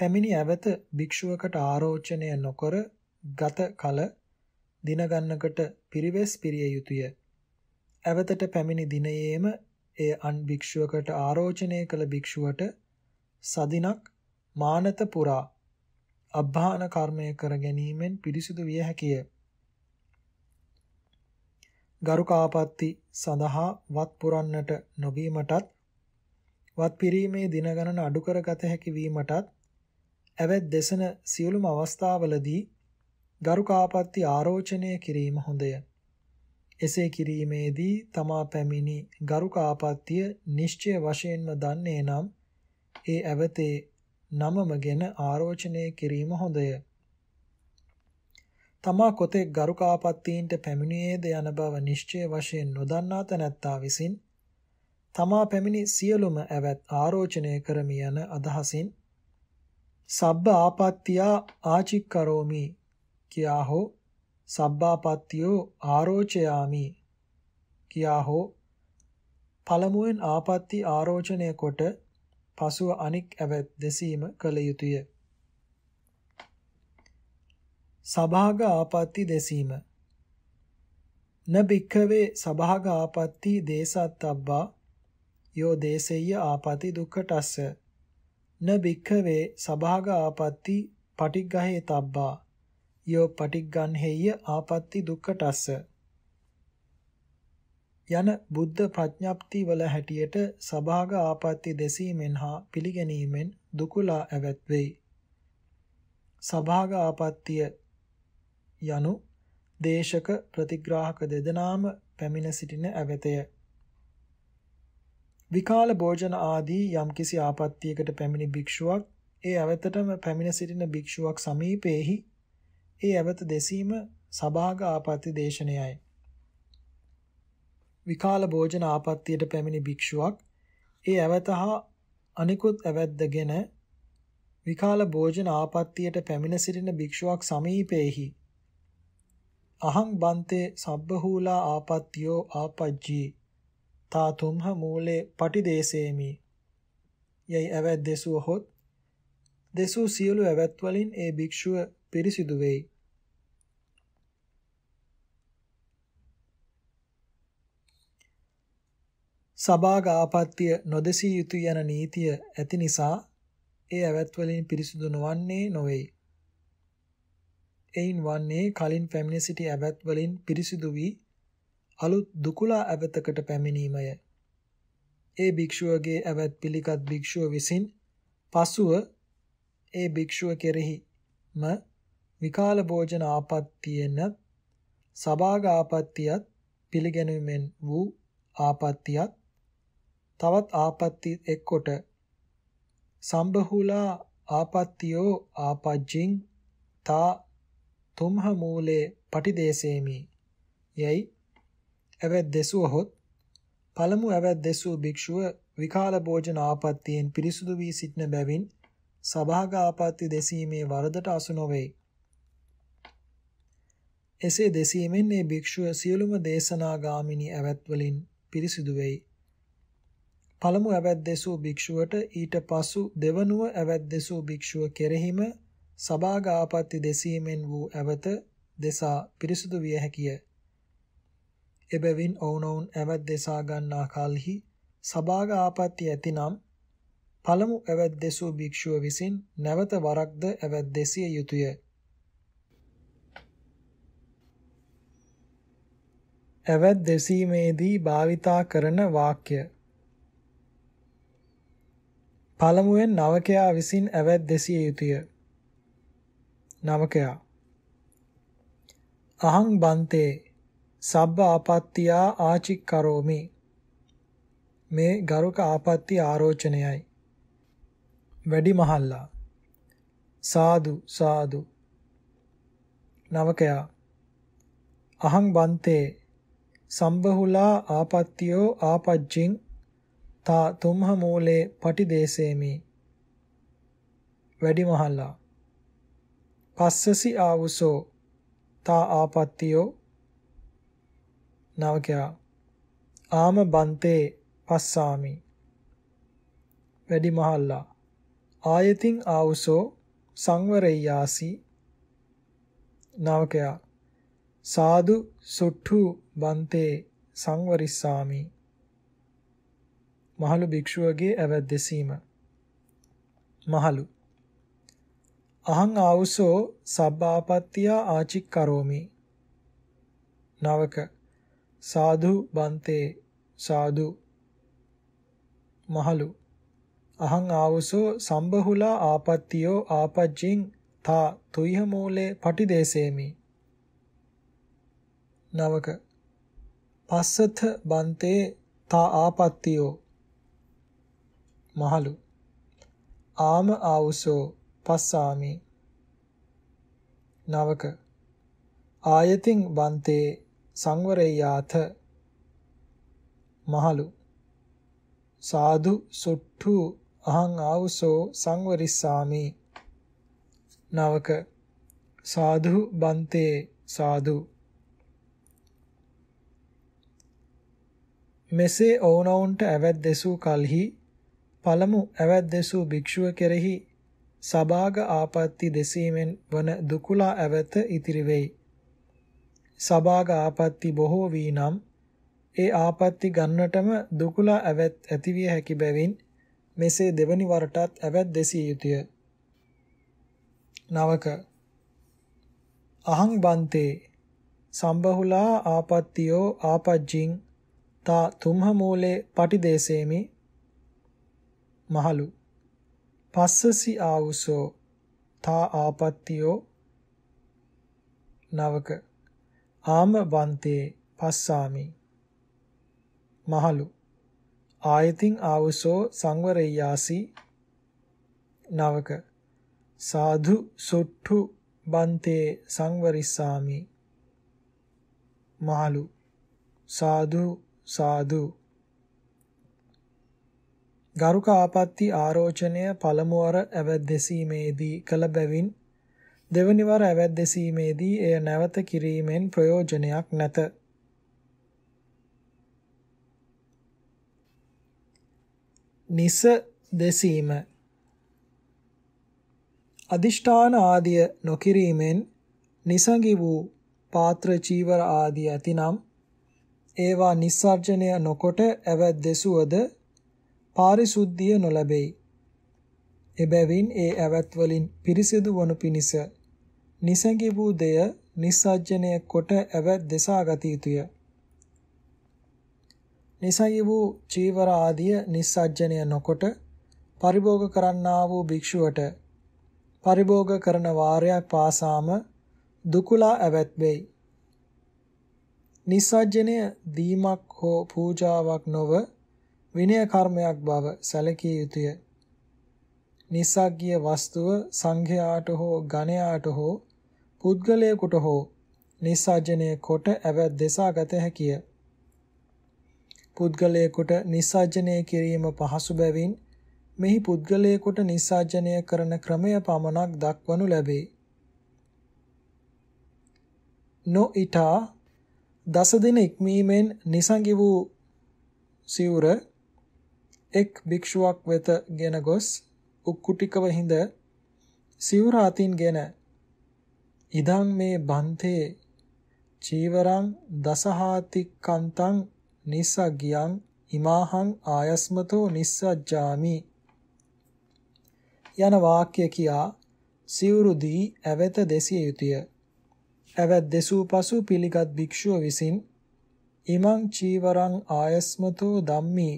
පැමිණි ඇවත භික්ෂුවකට ආරෝචනය නොකර ගත කල දිනගන්නකට පිරිවෙස් පිරිය යුතුය. ඇවතට පැමිණි දිනයේම එය අන් භික්ෂුවකට ආරෝචනය කළ භික්ෂුවට සදිනක් මානත පුරා අබ්බාන කර්මය කර ගැනීමෙන් පිරිසුදු විය හැකිය. ගරු කාපත්ති සඳහා වත් පුරන්නට නොබීමටත් වත් පිරීමේ දින ගණන අඩු කරගත හැකි වීමටත් ඇවැත් දෙසන සියලුම අවස්ථාවලදී ගරු කාපත්ති ආරෝචනය කිරීම හොඳය. එසේ කිරීමේදී තමා පැමිණි ගරු කාපත්තිය නිශ්චය වශයෙන්ම දන්නේ නම් ඒ ඇවතේ නමමගෙන ආරෝචනය කිරීම හොඳය. තමා කොතෙක් ගරුකාපත්තීන්ට පැමිණියේද යන බව නිශ්චය වශයෙන් නොදන්නා තැනැත්තා විසින් තමා පැමිණි සියලුම ඇවැත් ආරෝචනය කරමි යන අදහසින් සබ්බ ආපත්‍තියා ආචික්කරෝමි කියා හෝ සබ්බාපත්තියෝ ආරෝචයාමි කියා හෝ පළමුවෙන් ආපත්‍ති ආරෝචනය කොට පසුව අනික් ඇවැත් දෙසීම කළ යුතුය. සභාග ආපත්‍ති දෙසීම නබික්කවේ සභාග ආපත්‍ති දේසත්තබ්බා යෝ දේසෙය්‍ය ආපති දුක්ඛටස්ස නබික්කවේ සභාග ආපත්‍ති පටිග්ගහේ තබ්බා යෝ පටිග්ගන්හෙය්‍ය ආපත්‍ති දුක්ඛටස්ස යන බුද්ධ ප්‍රඥප්ති වල හැටියට සභාග ආපත්‍ති දෙසීමෙන් හා පිළිගැනීමෙන් දුකලා ඇවැත් වෙයි සභාග ආපත්‍තිය යනු දේශක ප්‍රතිග්‍රාහක දෙදෙනාම පැමිණ සිටින ඇවතය. විකාල භෝජන ආදී යම්කිසි ආපත්‍යයකට පැමිණි භික්ෂුවක් ඒ ඇවතටම පැමිණ සිටින භික්ෂුවක් සමීපයේහි ඒ ඇවත දෙසීම සභාග ආපත්‍ය දේශනයයි. විකාල භෝජන ආපත්‍යයට පැමිණි භික්ෂුවක් ඒ ඇවත හා අනිකුත් ඇවැද්දගෙන විකාල භෝජන ආපත්‍යයට පැමිණ සිටින භික්ෂුවක් සමීපයේහි අහං බන්තේ සබ්බහූලා ආපත්‍යෝ ආපජ්ජී තාතුම්හ මූලේ පටිදේසේමි යයි ඇවැත් දෙසුව හොත් දෙසූ සියලු ඇවැත් වලින් ඒ භික්ෂුව පිරිසිදු වෙයි සභාග ආපත්‍ය නොදෙසිය යුතු යන නීතිය ඇති නිසා ඒ ඇවැත් වලින් පිරිසිදු නොවන්නේ නොවේයි එයින් වන්නේ කලින් පැමිණ සිටි ඇවැත් වලින් පිරිසිදු වී අලුත් දුකුලා ඇවතකට පැමිණීමය. ඒ භික්ෂුවගේ ඇවැත් පිළිගත් භික්ෂුව විසින් පසුව ඒ භික්ෂුව කෙරෙහිම විකාල භෝජන ආපත්තියෙන් සභාග ආපත්තියත් පිළිගැනීමෙන් වූ ආපත්තියත් තවත් ආපත්ති එක්කොට සම්බහුලා ආපත්තියෝ ආපජ්ජින් තා තුම්හ මූලේ පටිදේශේමි යයි ඇවැත් දෙසුවහොත් පළමු ඇවැත් දෙසූ භික්ෂුව විකාල භෝජන ආපත්තියෙන් පිරිසුදු වී සිටින බැවින් සභාග ආපත්‍ය දෙසීමේ වරදට අසු නොවේ. එසේ දෙසීමෙන් මේ භික්ෂුව සියලුම දේශනාගාමිනී ඇවැත්වලින් පිරිසිදු වෙයි. පළමු ඇවැත් දෙසූ භික්ෂුවට ඊට පසු දෙවනුව ඇවැත් දෙසූ භික්ෂුව කෙරෙහිම සභාගාපත්ති දෙසීමෙන් වූ ඇවත දෙසා පිරිසුදු විය හැකිය. එබැවින් ඔවුනොවුන් ඇවත් දෙසා ගන්නා කල්හි සභාගාපත්ති ඇතිනම් පළමු ඇවත් දෙසූ භික්ෂුව විසින් නැවත වරක්ද ඇවත් දෙසිය යුතුය. ඇවත් දෙසීමේදී භාවිතා කරන වාක්‍ය පළමුවෙන් නවකයා විසින් ඇවත් දෙසිය යුතුය. නවකයා අහං බන්තේ සබ්බ ආපත්‍තියා ආචික්කරෝමි මේ ගරුක ආපත්‍ති ආරෝචනයයි වැඩි මහල්ලා සාදු සාදු නවකයා අහං බන්තේ සම්බහුලා ආපත්‍යෝ ආපජ්ජින් තා තුම්හ මූලේ පටිදේසේමි වැඩි මහල්ලා පස්සසි ආවුසෝ තා ආපත්තියෝ නවකයා ආම බන්තේ පස්සාමි වැඩි මහල්ලා ආයතින් ආවුසෝ සංවරෙයාසි නවකයා සාදු සුට්ටු බන්තේ සංවරිස්සාමි මහලු භික්ෂුවගේ ඇවැද්දසීම මහලු අහං ආවුසෝ සබ්බාපත්තියා ආචික්කරෝමි නවක සාදු බන්තේ සාදු මහලු අහං ආවුසෝ සම්බහුලා ආපත්තියෝ ආපජ්ජින් තා තුයහ මූලේ පටිදේසේමි නවක පස්සත බන්තේ තා ආපත්තියෝ මහලු ආම ආවුසෝ පස්සාමි නවක ආයතින් බන්තේ සංවරයාත මහලු සාදු සුට්ටු අහං ආවුසෝ සංවරිස්සාමි නවක සාදු බන්තේ සාදු මෙසේ ඔවුනවුන්ට ඇවැත් දෙසූ කලෙහි පළමු ඇවැත් දෙසූ භික්ෂුව කෙරෙහි සභාග ආපත්‍ති දෙසීමෙන් වන දුකුලා ඇවත ඉතිරි වෙයි. සභාග ආපත්‍ති බොහෝ වී නම් ඒ ආපත්‍ති ගන්නටම දුකුලා ඇවත් ඇතිවිය හැකි බැවින් මෙසේ දෙවනි වරටත් ඇවත් දෙසිය යුතුය. නවක අහං බන්තේ සම්බහුලා ආපත්‍තියෝ ආපජ්ජින් තා තුම්හ මූලේ පටිදේසේමි මහලු පස්සසි ආවුසෝ තා ආපත්තියෝ නවක ආම වන්තේ පස්සාමි මහලු ආයතින් ආවුසෝ සංවරෙයාසි නවක සාධු සොට්ටු බන්තේ සංවරිස්සාමි මහලු සාධු සාධු ගරුක ආපත්‍ති ආරෝචනය පළමුවර ඇවැද්දෙසීමේදී කළ බැවින් දෙවනිවර ඇවැද්දෙසීමේදී එය නැවත කිරීමෙන් ප්‍රයෝජනයක් නැත. නිස දෙසීම අදිෂ්ඨාන ආදිය නොකිරීමෙන් නිසඟි වූ පාත්‍ර චීවර ආදී ඇතිනම් ඒවා නිස්සර්ජනය නොකොට ඇවැද්දෙසුවද පාරිශුද්ධිය නොලැබෙයි. එබැවින් ඒ ඇවත් වලින් පිරිසිදු වනු පිණිස නිසඟි වූ දෙය නිස්සජ්ජනය කොට ඇවත් දෙසා ගත යුතුය. නිසඟි වූ චීවර ආදිය නිස්සජ්ජනය නොකොට පරිභෝග කරන්නා වූ භික්ෂුවට පරිභෝග කරන වාරයක් පාසාම දුකුලා ඇවත් වෙයි. නිස්සජ්ජනය දීමක් හෝ පූජාවක් නොවේ විනය කර්මයක් බව සැලකිය යුතුය. නිස්සග්ගිය වස්තුව සංඝයාට හෝ ගණයාට හෝ පුද්ගලයෙකුට හෝ නිස්සජනය කොට ඇවැත් දෙසා ගත හැකිය. පුද්ගලයෙකුට නිස්සජනය කිරීම පහසු බැවින් මෙහි පුද්ගලයෙකුට නිස්සජනය කරන ක්‍රමය පමණක් දක්වනු ලැබේ. නොඉතා දස දින ඉක්මීමෙන් නිසඟි වූ සිවුර එක් භික්ෂුවක් වෙත ගෙන ගොස් උක්කුටිකව හිඳ සිවුර අතින්ගෙන ඉදං මේ බන්තේ චීවරං දසහාතික්කන්තං නිසග්ගියං ඉමාහං ආයස්මතෝ නිස්සජ්ජාමි යන වාක්‍ය කියා සිවුරු දී ඇවත දෙසිය යුතුය ඇවත් දෙසූ පසු පිළිගත් භික්ෂුව විසින් ඉමං චීවරං ආයස්මතෝ ධම්මී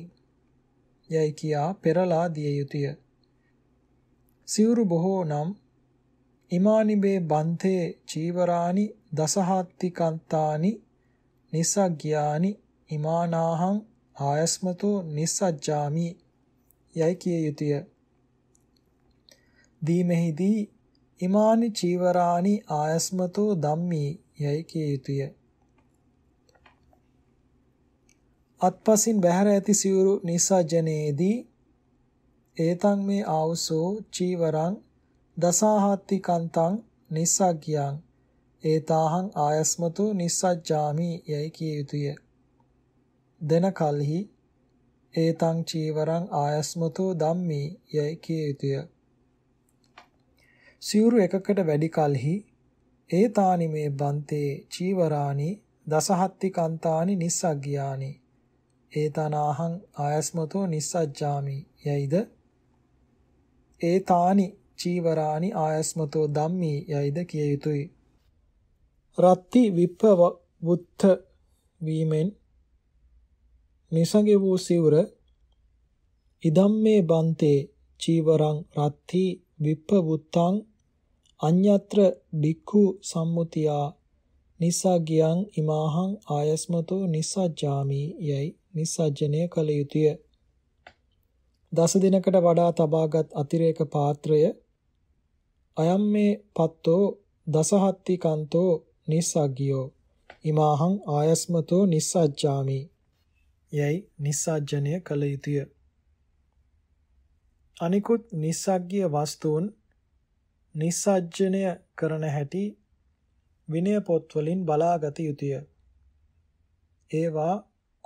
යයි කියා පෙරලා දිය යුතුය. සිවුරු බොහෝ නම් ඉමානිබේ බන්තේ චීවරානි දසහත්තිකන්තානි නිසග්ගයානි ඉමානාහං ආයස්මතෝ නිසජ්ජාමි යයි කිය යුතුය. දීමෙහිදී ඉමානි චීවරානි ආයස්මතෝ ධම්මී යයි කිය යුතුය. අත්පසින් බැහැර ඇති සිවුරු නිසජනේදී ඒතං මේ ආවුසෝ චීවරං දසාහත්ති කන්තං නිස්සග්ගියං ඒතාහං ආයස්මතු නිස්සජ්ජාමි යයි කිය යුතුය දෙන කල්හි ඒතං චීවරං ආයස්මතු ධම්මි යයි කිය යුතුය සිවුරු එකකට වැඩි කලෙහි ඒතානි මේ බන්තේ චීවරානි දසහත්ති කන්තානි නිස්සග්ගියානි ඒතනාහං ආයස්මතෝ නිස්සජ්ජාමි යයිද ඒතානි චීවරානි ආයස්මතෝ ධම්මී යයිද කිය යුතුය රත්ති විප්පව වුත්ත වීමෙන් නිසඟේ වූ සිවුර ඉදම්මේ බන්තේ චීවරං රත්ති විප්පවුත්තං අඤ්ඤත්‍ර බික්ඛු සම්මුතියා නිසග්ගයන් ඉමාහං ආයස්මතෝ නිසජ්ජාමි යයි නිස්සජ්ජනය කළ යුතුය. දස දිනකට වඩා තබාගත් අතිරේක පාත්‍රය අයම් මේ පත්තෝ දසහත්ති කන්තෝ නිස්සග්ගියෝ ඉමාහං ආයස්මතෝ නිස්සජ්ජාමි යයි නිස්සජ්ජනය කළ යුතුය. අනිකුත් නිස්සග්ගිය වස්තුන් නිස්සජ්ජනය කරන හැටි විනය පොත්වලින් බලාගත යුතුය. ඒවා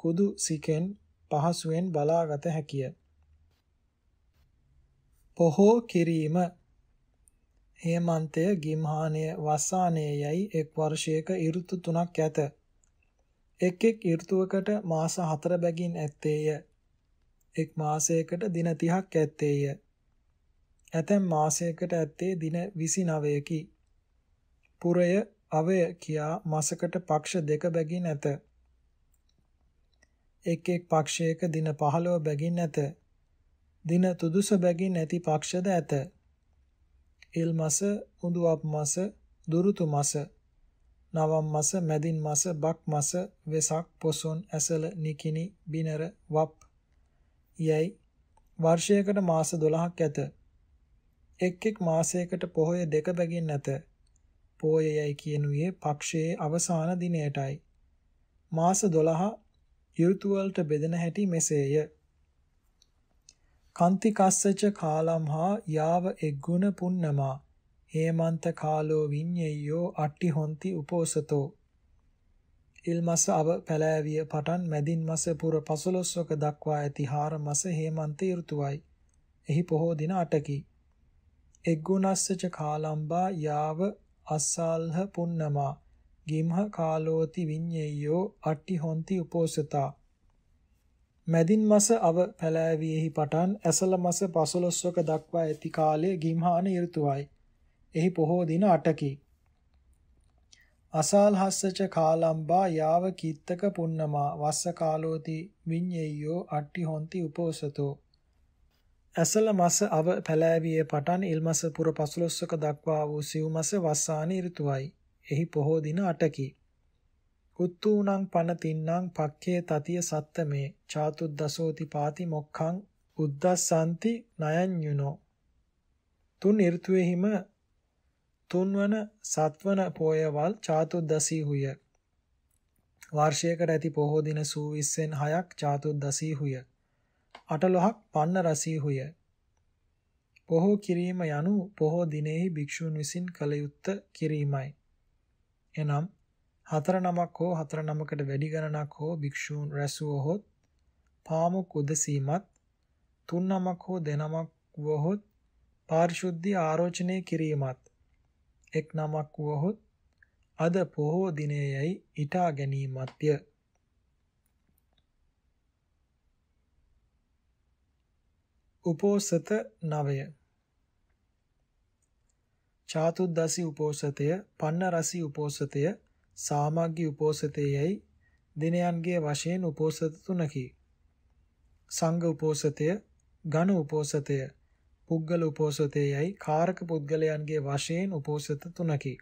කුදු සිකෙන් පහසුවෙන් බලාගත හැකිය. පොහෝ කිරීම හේමන්තය ගිම්හානය වස්සානය යැයි එක් වර්ෂයක ඍතු තුනක් ඇත. එක් එක් ඍතුවකට මාස 4 බැගින් ඇත්තේය. එක් මාසයකට දින 30ක් ඇත්තේය. ඇතැම් මාසයකට ඇත්තේ දින 29කි. පුරය අවය කියා මාසකට පක්ෂ දෙක බැගින් ඇත. එක් එක් පක්ෂයක දින 15 බැගින් ඇත. දින තුදුස බැගින් නැති පක්ෂද ඇත. එල් මස, උඳුවප් මස, දුරුතු මස, නවම් මස, මැදින් මස, බක් මස, වෙසක්, පොසොන්, ඇසල, නිකිනි, බිනර, වප් යයි වර්ෂයකට මාස 12ක් ඇත. එක් එක් මාසයකට පොහොය දෙක බැගින් නැත. පෝය යයි කියනුවේ පක්ෂයේ අවසාන දිනයටයි. මාස 12 ඍතු වලට බෙදෙන හැටි මෙසේය. කන්ති කස්සච කාලම් හා යාව එග්ගුණ පුන්නමා හේමන්ත කාලෝ විඤ්ඤයෝ අට්ටි හොන්ති උපෝසතෝ ඉල් මස අව පැලෑවිය පටන් මැදින් මස පුර 15ක දක්වා ඇති හාර මස හේමන්ත ඍතුවයි. එහි පොහෝ දින 8කි. එග්ගුණස්සච කාලම්බා යාව අස්සාල්හ පුන්නමා ගිම්හ කාලෝති විඤ්ඤෙයෝ අට්ටි හොන්ති උපෝසතා මැදින් මස අව පැලෑවියෙහි පටන් ඇසල මස 15ක දක්වා ඇති කාලය ගිම්හාන ඍතුවයි. එහි පොහෝ දින 8කි. අසල්හස්සච කාලම්බා යාව කිත්තක පුන්නමා වස්ස කාලෝති විඤ්ඤෙය්‍යෝ අට්ටි හොන්ති උපෝසතෝ. ඇසල මස අව පැලෑවියේ පටන් ඉල්මස පුර 15ක දක්වා වූ සිව් මස වස්සාන ඍතුවයි. එහි පොහෝ දින 8කි. උත්තූණං පනතින්නං පක්ඛේ තතිය සත්තමේ චාතුද්දසෝති පාති මොක්ඛං උද්දස්සanti නයඤ්ඤුනෝ තුන් ඍතුවේහිම තුන්වන සත්වන පෝයවල් චාතුද්දසී හුය වර්ෂයකට ඇති පොහෝ දින සූවිස්සෙන් 6ක් චාතුද්දසී හුය 18ක් පන්න රසී හුය පොහෝ කිරීම යනු පොහෝ දිනෙහි භික්ෂූන් විසින් කළ යුත්ත කිරීමයි එනම් හතර නමක් හෝ හතර නමකට වැඩි ගණනක් හෝ භික්ෂූන් රැස්වුවහොත් පාමුක් උදසීමත් තුන් නමක් හෝ දෙනමක් වුවහොත් පාරිශුද්ධි ආරෝචනය කිරීමත් එක් නමක් වුවහොත් අද පොහෝ දිනයයි ඊටා ගැනීමත්ය උපෝසත නවය චාතුද්දසි උපෝසතය, පන්නරසි උපෝසතය, සාමග්ගි උපෝසතයයි දිනයන්ගේ වශයෙන් උපෝසත තුනකි. සංඝ උපෝසතය, ඝන උපෝසතය, පුද්ගල උපෝසතයයි කාරක පුද්ගලයන්ගේ වශයෙන් උපෝසත තුනකි.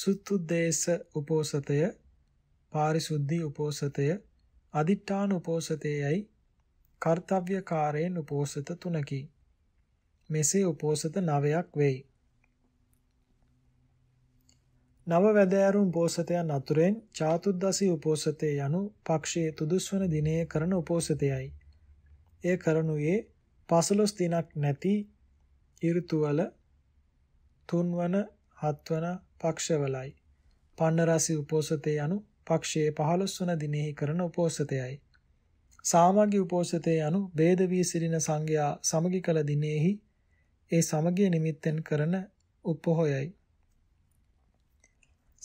සුත්තුද්දේශ උපෝසතය, පාරිසුද්ධි උපෝසතය, අදිඨාන උපෝසතයයි කර්තව්‍යකාරයෙන් උපෝසත තුනකි. මෙසේ උපෝසත නවයක් වෙයි. නව වැදෑරුම් පෝසතයන් අතුරෙන් චාතුද්දසී උපෝසතේ යනු පක්ෂයේ තුදුස්වන දිනයේ කරන උපෝසතයයි. එය කරනුයේ පසළොස් දිනක් නැති ඍතුවල තුන්වන හත්වන පක්ෂවලයි. පන්නරාසි උපෝසතේ යනු පක්ෂයේ 15 වන දිනෙහි කරන උපෝසතයයි. සාමග්ගි උපෝසතේ යනු වේද වී සිටින සංඝයා සමගි කළ දිනෙහි ඒ සමගිය නිමිත්තෙන් කරන උපොහොයයි.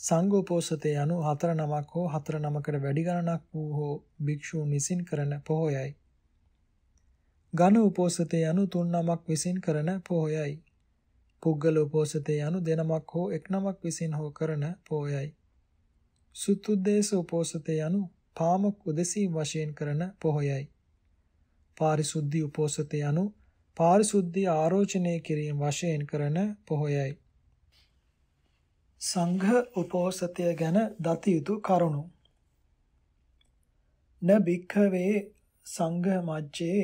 සංඝෝපෝසතේ යනු හතර නමක් හෝ හතර නමකට වැඩි ගණනක් වූ හෝ භික්ෂූන් විසින් කරන පොහොයයි. ඝන උපෝසතේ යනු තුන් නමක් විසින් කරන පොහොයයි. පුද්ගල උපෝසතේ යනු දෙනමක් හෝ එක් නමක් විසින් හෝ කරන පොහොයයි. සුතුද්දේශ උපෝසතේ යනු පාමොක් උදෙසී වශයෙන් කරන පොහොයයි. පාරිශුද්ධි උපෝසතේ යනු පාරිශුද්ධි ආරෝචනය කිරීම වශයෙන් කරන පොහොයයි. සංඝ උපෝසතය ගැන දත යුතු කරුණු න භික්ඛවේ සංඝ මජ්ජේ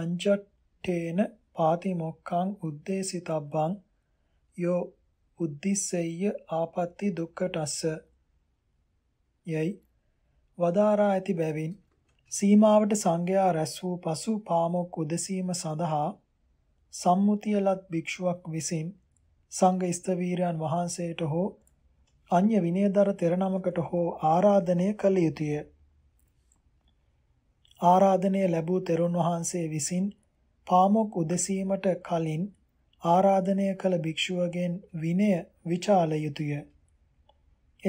අංජට්ඨේන පාතිමොක්ඛං උද්දේශිතබ්බං යෝ උද්දිස්සෙය්‍ය ආපත්‍ති දුක්ඛටස්ස යයි වදාරා ඇති බැවින් සීමාවට සංඝයා රැස් වූ පසු පාමොක් උදසීම සඳහා සම්මුතියලත් භික්ෂුවක් විසින් සංඝ ස්තවීරයන් වහන්සේට හෝ අන්‍ය විනයදර තෙරනමකට හෝ ආරාධනය කළ යුතුය. ආරාධනය ලැබූ තෙරුන් වහන්සේ විසින් පාමොක් උදසීමට කලින් ආරාධනය කළ භික්ෂුවගෙන් විනය විචාල යුතුය.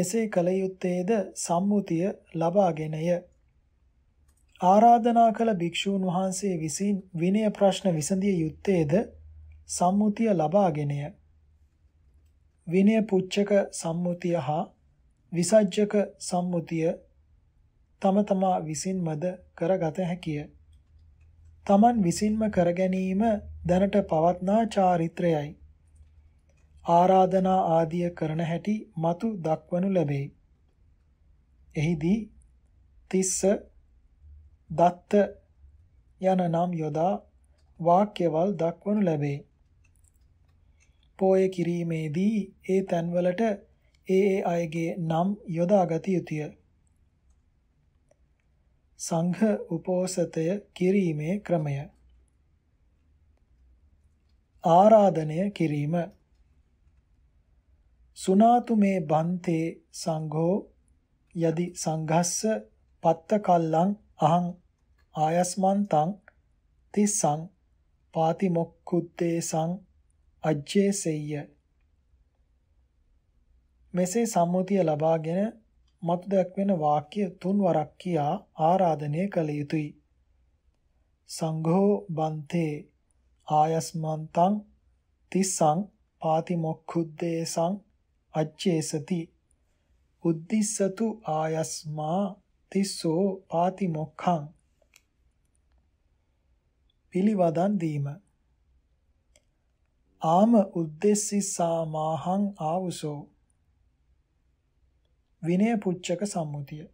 එසේ කළ යුත්තේද සම්මුතිය ලබාගෙනය. ආරාධනා කළ භික්ෂූන් වහන්සේ විසින් විනය ප්‍රශ්න විසඳිය යුත්තේද සම්මුතිය ලබාගෙනය. විනය පුච්චක සම්මුතිය හා විසජ්ජක සම්මුතිය තම තමා විසින්මද කරගත හැකිය. තමන් විසින්ම කර ගැනීම දැනට පවත්නා චාරිත්‍රයයි. ආරාධනා ආදිය කරන හැටි మతు දක්වනු ලැබේ. එහිදී තිස්ස දත්ත යන නම් යොදා වාක්‍යවල දක්වනු ලැබේ. පෝය කිරීමේදී ඒ තැන්වලට ඒ ඒ අයගේ නම් යොදා ගත යුතුය. සංඝ උපෝසතය කිරීමේ ක්‍රමය ආරාධනය කිරීම සුනාතු මේ බන්තේ සංඝෝ යදි සංඝස්ස පත්ත කල්ලං අහං ආයස්මන්තං තිස්සං පාති මොක්කුත්තේ සං අජ්ජේසෙය්‍ය මෙසේ සම්මුතිය ලබාගෙන මතු දක්වන වාක්‍ය තුන් වරක් කියා ආරාධනය කළ යුතුය. සංඝෝ බන්තේ ආයස්මන්තං තිස්සං පාතිමොක්ඛුද්දේසං අච්චේසති උද්දිස්සතු ආයස්මා තිස්සෝ පාතිමොක්ඛං පිළිවදන් දීම ආම උද්දෙස්සි සාමාහං ආවුසෝ විනය පුච්චක සම්මුතිය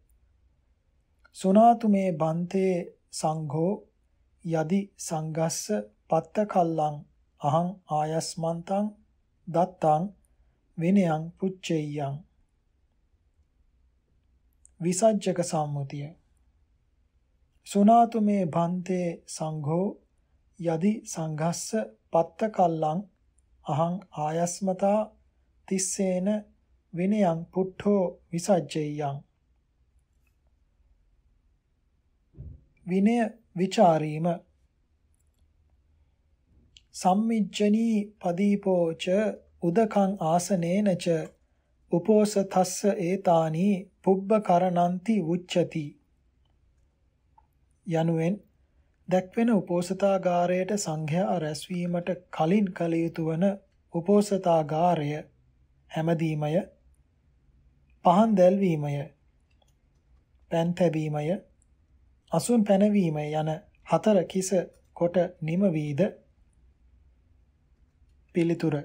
සුනාතු මේ බන්තේ සංඝෝ යදි සංගස්ස පත්ත කල්ලං අහං ආයස්මන්තං දත්තං විනයං පුච්චෙය්‍යං විසජ්ජක සම්මුතිය සුනාතු මේ බන්තේ සංඝෝ යදි සංඝස්ස පත්ත කල්ලං අහං ආයස්මතා තිස්සේන විනයං පුට්ඨෝ විසජ්ජෙයං විනය ਵਿਚාරීම සම්මිජ්ජනී පදීපෝච උදකං ආසනේනච උපෝසතස්ස ඒතානි පුබ්බ කරණන්ති උච්චති යනුවෙන් දැක්වෙන උපෝසථාගාරයට සංඝයා රැස්වීමට කලින් කළ යුතු වන උපෝසථාගාරය හැමදීමය පහන් දැල්වීමය පැන් තැබීමය අසුන් පැනවීම යන හතර කිස කොට නිම වීද පිළිතුර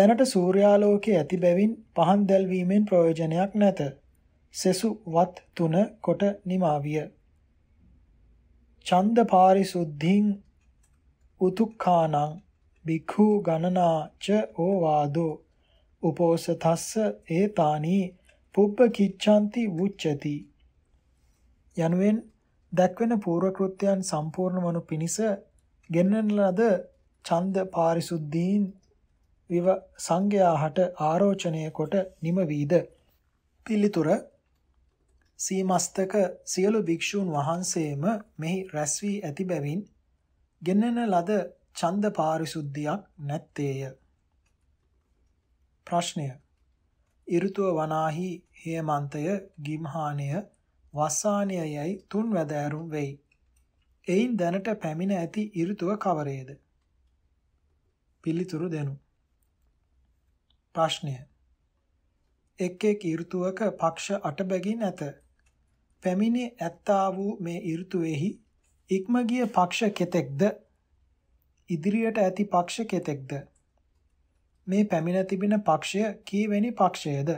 දැනට සූර්යාලෝකයේ ඇති බැවින් පහන් දැල්වීමෙන් ප්‍රයෝජනයක් නැත සෙසු වත් තුන කොට නිමාවිය ඡන්ද පාරිසුද්ධින් උතුක්ඛානං භික්ඛු ගණනාච ඕවාදෝ උපෝසතස්ස ඒතානි පුබ්බ කිච්ඡanti උච්චති යනුවෙන් දැක්වෙන පූර්ව කෘත්‍යයන් සම්පූර්ණ වනු පිණිස ගෙන්නන ලද ඡන්ද පාරිසුද්ධීන් විව සංඝයාහට ආරෝචනය කොට නිම වීද පිළිතුර සීමස්තක සියලු භික්ෂූන් වහන්සේම මෙහි රැස් වී ඇති බැවින් ගෙන්නන ලද ඡන්ද පාරිශුද්ධියක් නැත්තේය. ප්‍රශ්නය. ඍතුව වනාහි හේමන්තය ගිම්හානය වස්සානය යයි තුන් වැදෑරුම් වෙයි. එයින් දැනට පැමිණ ඇති ඍතුව කවරේද? පිළිතුරු දෙනු. ප්‍රශ්නය. එක් එක් ඍතුවක පක්ෂ 8 බැගින් ඇත. පැමිණි ඇත්තා වූ මේ ඍතුවේහි ඉක්ම ගිය පක්ෂ කෙතෙක්ද ඉදිරියට ඇති පක්ෂ කෙතෙක්ද මේ පැමිණ තිබෙන පක්ෂය කීවෙනි පක්ෂයද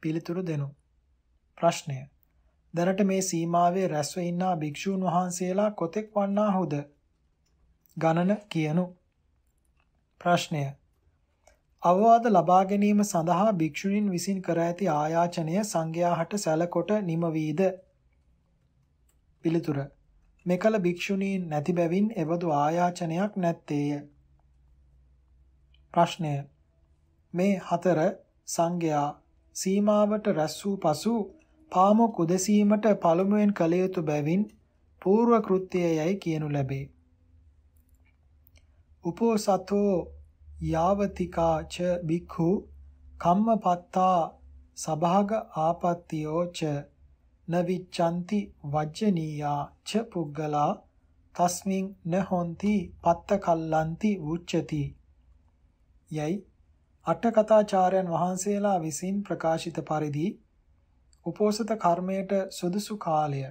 පිළිතුරු දෙනු ප්‍රශ්නය දැනට මේ සීමාවේ රැස්ව ඉන්නා භික්ෂූන් වහන්සේලා කොතෙක් වන්නාහුද ගණන කියනු ප්‍රශ්නය අවවාද ලබා ගැනීම සඳහා භික්ෂුණීන් විසින් කර ඇති ආයාචනය සංඝයා හට සැලකොට නිම වීද පිළිතුර මෙකල භික්ෂුණීන් නැති බැවින් එවදු ආයාචනයක් නැත්තේය ප්‍රශ්නය මේ හතර සංඝයා සීමාවට රැස් වූ පසු පාමොක් උදසීමට පළමුවෙන් කළ යුතු බැවින් పూర్ව කෘත්‍යයයි කියනු ලැබේ. උපෝසතෝ යාවතිකා ච බික්ඛු කම්මපත්තා සභාග ආපත්තියෝ ච නවිච්ඡanti වජ්ජනීයා ච පුග්ගලා තස්මින් නහොಂತಿ පත්ත කල්ලಂತಿ වුච්චති යයි අටකථාචාර්යන් වහන්සේලා විසින් ප්‍රකාශිත පරිදි උපෝසත කර්මයට සුදුසු කාලය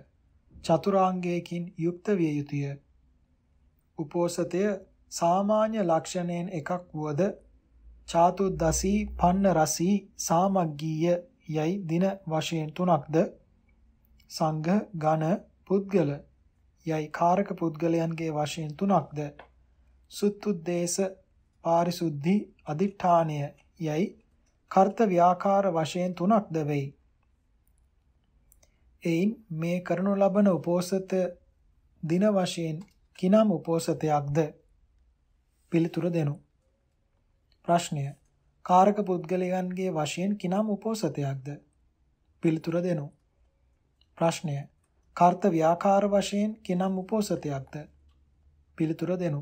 චතුරාංගයකින් යුක්ත විය යුතුය. උපෝසතය සාමාන්‍ය ලක්ෂණයෙන් එකක් වුවද චාතුද්දසී පන්නරසී සාමග්ගීය යයි දින වශයෙන් තුනක්ද සංඝ ඝන පුද්ගල යයි කාරක පුද්ගලයන්ගේ වශයෙන් තුනක්ද සුත්තුද්දේශ පාරිසුද්ධි අදිඨානය යයි කර්ත ව්‍යාකාර වශයෙන් තුනක්ද වෙයි එයින් මේ කරනු ලබන උපෝසත දින වශයෙන් කිනම් උපෝසතයක්ද පිළිතුර දෙනු. ප්‍රශ්නය කාරක පුද්ගලයන්ගේ වශයෙන් කිනම් උපෝසතයක්ද පිළිතුර දෙනු ප්‍රශ්නය කර්ත ව්‍යාකාර වශයෙන් කිනම් උපෝසතයක්ද පිළිතුර දෙනු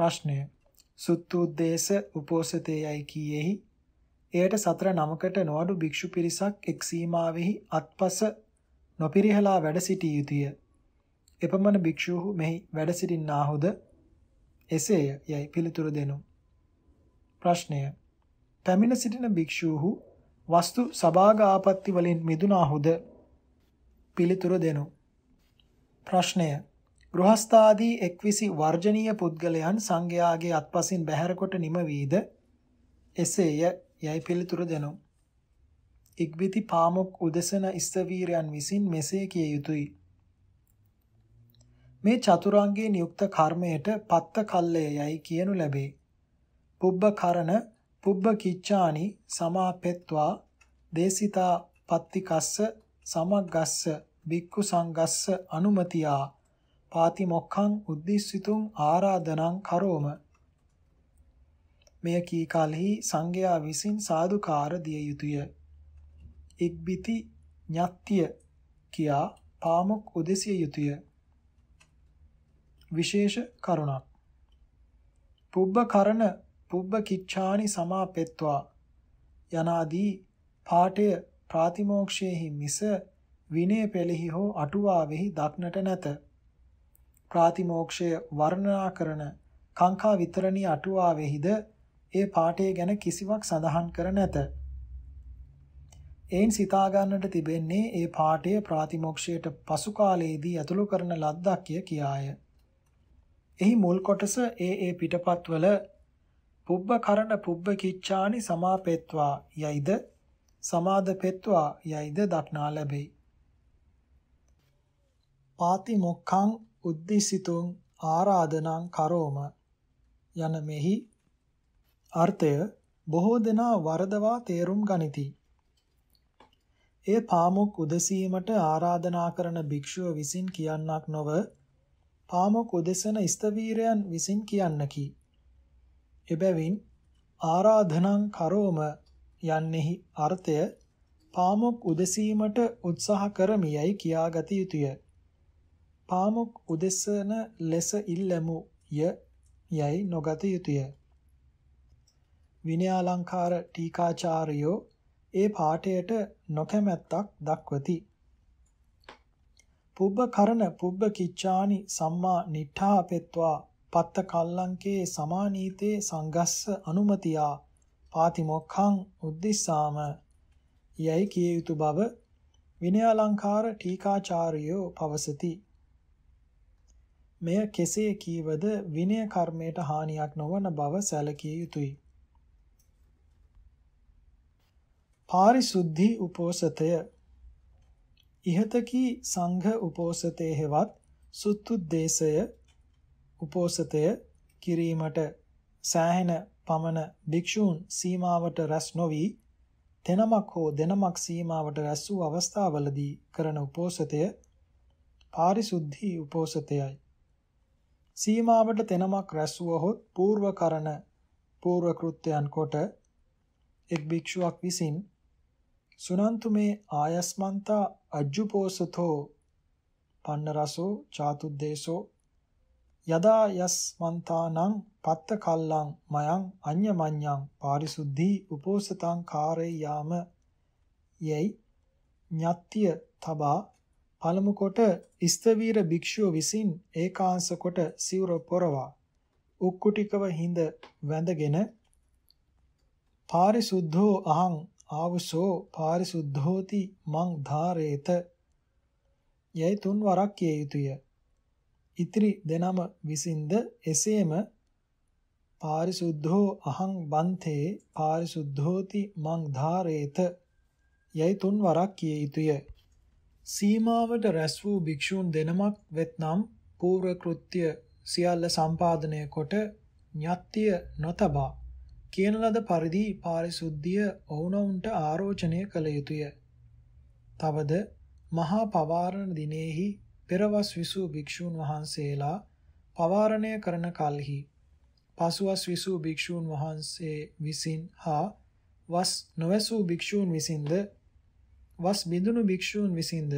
ප්‍රශ්නය සුත්තුද්දේශ උපෝසතයයි කීයේහි එයට සතර නමකට නොඅඩු භික්ෂු පිරිසක් එක් සීමාවෙහි අත්පස නොපිරිහලා වැඩ සිටිය යුතුය එපමණ භික්ෂූහු මෙහි වැඩ සිටින්නාහුද එසේය යයි පිළිතුරු දෙනු. ප්‍රශ්නය පැමිණ සිටින භික්ෂූහු වස්තු සභාග ආපත්ති වලින් මිදුනාහුද පිළිතුරු දෙනු. ප්‍රශ්නය ගෘහස්ථාදී එක්විසි වර්ජනීය පුද්ගලයන් සංඝයාගේ අත්පසින් බැහැරකොට නිමවීද එසේය යයි පිළිතුරු දෙනු. ඉක්බිති පාමොක් උදෙසන ඉස්සවීරයන් විසින් මෙසේ කිය යුතුයි. මේ චතුරාංගයේ නියුක්ත කර්මයට පත්ත කල්ලය යයි කියනු ලැබේ. පුබ්බ කරණ පුබ්බ කිච්ඡානි සමාපෙත්වා දේසිතා පත්තිකස්ස සමග්ගස්ස බික්කු සංගස්ස අනුමතියා පාති මොක්ඛං උද්දිස්සිතුං ආරාධනං කරෝම මෙය කී කලෙහි සංඝයා විසින් සාදුකාර දිය යුතුය ඉක්බිති ඤත්‍ය කියා පාමුක් උදෙසිය යුතුය විශේෂ කරුණක්. පුබ්බ කරන පුබ්බ කිච්ඡානි සමාපෙත්වා යනාදී පාඨය ප්‍රාතිමෝක්ෂයෙහි මිස විනය පෙළෙහි හෝ අටුවාවෙහි දක්නට නැත. ප්‍රාතිමෝක්ෂය වර්ණනා කරන කාංකා විතරණී අටුවාවෙහිද ඒ පාඨය ගැන කිසිවක් සඳහන් කර නැත. එයින් සිතා ගන්නට තිබෙන්නේ ඒ පාඨය ප්‍රාතිමෝක්ෂයට පසු කාලයේදී ඇතුළු කරන ලද්දක්ය කියාය. එහි මුල් කොටස ඒ ඒ පිටපත්වල පුබ්බ කරණ පුබ්බ කිච්ඡානි සමාපෙත්වා යයිද සමාදපෙත්වා යයිද දක්නා ලැබේ. පාති මොක්ඛං උද්දිසිතුං ආරාධනං කරෝම යන මෙහි අර්ථය බොහෝ දෙනා වරදවා තේරුම් ගනිති. ඒ පාමුක් උදසීමට ආරාධනා කරන භික්ෂුව විසින් කියන්නක් නොව පාමොක් උදෙසන ස්තවීරයන් විසින් කියන්නකි. එබැවින් ආරාධනං කරෝම යන්නෙහි අර්ථය පාමොක් උදෙසීමට උත්සාහ කරමියයි කියාගත යුතුය. පාමොක් උදෙසන ලෙස ඉල්ලමු ය යයි නොගත යුතුය. විනයාලංකාර ටීකාචාර්යෝ ඒ පාඨයට නොකමැත්තක් දක්වති. පුබ්බ කරන පුබ්බ කිච්ඡානි සම්මා නිඨාපෙත්වා පත්ත කල්ලංකේ සමානීතේ සංගස්ස අනුමතියා පාතිමොක්ඛං උද්දිස්සාම යයි කිය යුතු බව විනයාලංකාර ටීකාචාර්යෝ පවසති මෙය කෙසේ කීවද විනය කර්මයට හානියක් නොවන බව සැලකිය යුතුය පාරිසුද්ධි උපෝසතය ඉහතකී සංඝ උපෝසතේ හෙවත් සුත්තුද්දේශය උපෝසතය කිරීමට සෑහෙන පමණ භික්ෂූන් සීමාවට රැස් නොවි තෙනමක් හෝ දෙනමක් සීමාවට රැස් වූ අවස්ථාවලදී කරන උපෝසතය පාරිශුද්ධි උපෝසතයයි සීමාවට තෙනමක් රැස් වූහොත් పూర్ව කරන పూర్ව කෘත්‍යයන් කොට එක් භික්ෂුවක් විසින් සුනන්තු මේ ආයස්මන්තා අජ්ජුපෝසතෝ පන්නරසෝ චාතුද්දේශෝ යදා යස්මන්තානං පත්ත කල්ලං මයං අඤ්ඤමඤ්ඤං පාරිසුද්ධී උපෝසතං කාරේයාම යයි ඤත්‍ය තබා පළමු කොට ස්තවීර භික්ෂුව විසින් ඒකාංශ කොට සිවුර පොරවා උක්කුටිකව හිඳ වැඳගෙන පාරිසුද්ධෝ අහං ආවසෝ පාරිසුද්ධෝති මං ධාරේත යයි තුන් වරක් කිය යුතුය. ඉතිරි දෙනම විසින්ද එසේම පාරිසුද්ධෝ අහං බන්තේ පාරිසුද්ධෝති මං ධාරේත යයි තුන් වරක් කිය යුතුය. සීමාවට රැස් වූ භික්ෂූන් දෙනමක් වෙත්නම් පූර්ව කෘත්‍ය සියල්ල සම්පාදනය කොට ඤත්‍ය නොතබා කියන ලද පරිදි පාරිශුද්ධිය ඔවුනොවුන්ට ආරෝචනය කළ යුතුය. තවද මහා පවාරණ දිනෙහි පෙරවස් විසූ භික්ෂූන් වහන්සේලා පවාරණය කරන කල්හි පසුවස් විසූ භික්ෂූන් වහන්සේ විසින් හා වස් නොවැසූ භික්ෂූන් විසින්ද වස් බිඳුණු භික්ෂූන් විසින්ද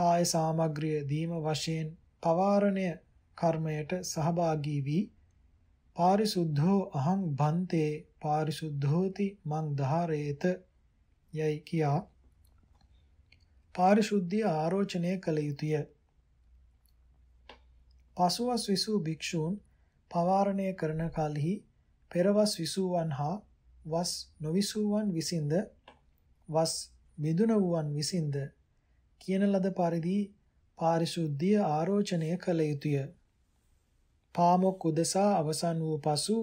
කාය සාමග්‍රිය දීම වශයෙන් පවාරණය කර්මයට සහභාගී වී පාරිසුද්ධෝ අහං බන්තේ පාරිසුද්ධෝති මං ධාරේත යයි කියා පාරිශුද්ධිය ආරෝචනය කළ යුතුය. පසුවස් විසූ භික්ෂූන් පවාරණය කරන කලෙහි පෙරවස් විසූවන් හා වස් නොවිසූවන් විසින්ද වස් මිදුන වූවන් විසින්ද කියන ලද පරිදි පාරිශුද්ධිය ආරෝචනය කළ යුතුය. පාමොක් උදෙසා අවසන් වූ පසු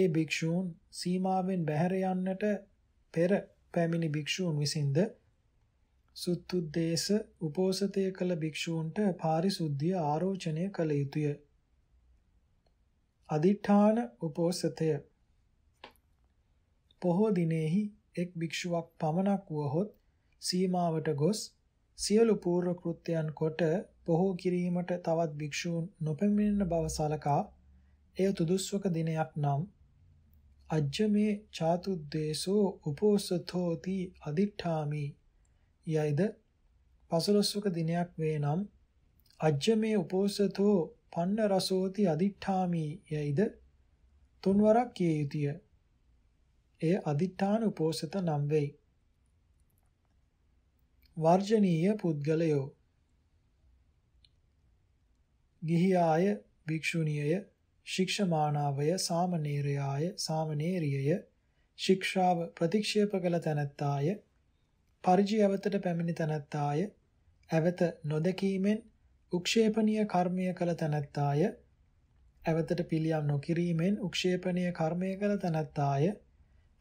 ඒ භික්ෂූන් සීමාවෙන් බැහැර යන්නට පෙර පැමිණි භික්ෂූන් විසින්ද සුත්තුද්දේශ උපෝසතය කළ භික්ෂූන්ට පාරිශුද්ධිය ආරෝචනය කළ යුතුය. අදිඨාන උපෝසතය පොහෝ දිනෙහි එක් භික්ෂුවක් පමණක් වුවහොත් සීමාවට ගොස් සියලු පූර්ව කෘත්‍යයන් කොට පොහෝ කිරීමට තවත් භික්ෂූන් නොපැමිණෙන බව සලකා එය තුදුස්වක දිනයක් නම් අජ්ජමේ චාතුද්දේශෝ උපෝසතෝති අදිඨාමි යයිද පසළොස්වක දිනයක් වේ නම් අජ්ජමේ උපෝසතෝ පන්න රසෝති අදිඨාමි යයිද තුන්වරක් කිය යුතුය එය අදිඨාන උපෝසත නම් වෙයි වර්ජනීය පුද්ගලයෝ ගිහියාය භික්ෂුණියය ශික්ෂමානාවය සාමණේරයාය සාමණේරියය ශික්ෂාව ප්‍රතික්ෂේප කළ තැනැත්තාය පරිජි ඇවතට පැමිණි තැනැත්තාය ඇවත නොදකීමෙන් උක්ෂේපනීය කර්මය කළ තැනැත්තාය ඇවතට පිළියම් නොකිරීමෙන් උක්ෂේපනීය කර්මය කළ තැනැත්තාය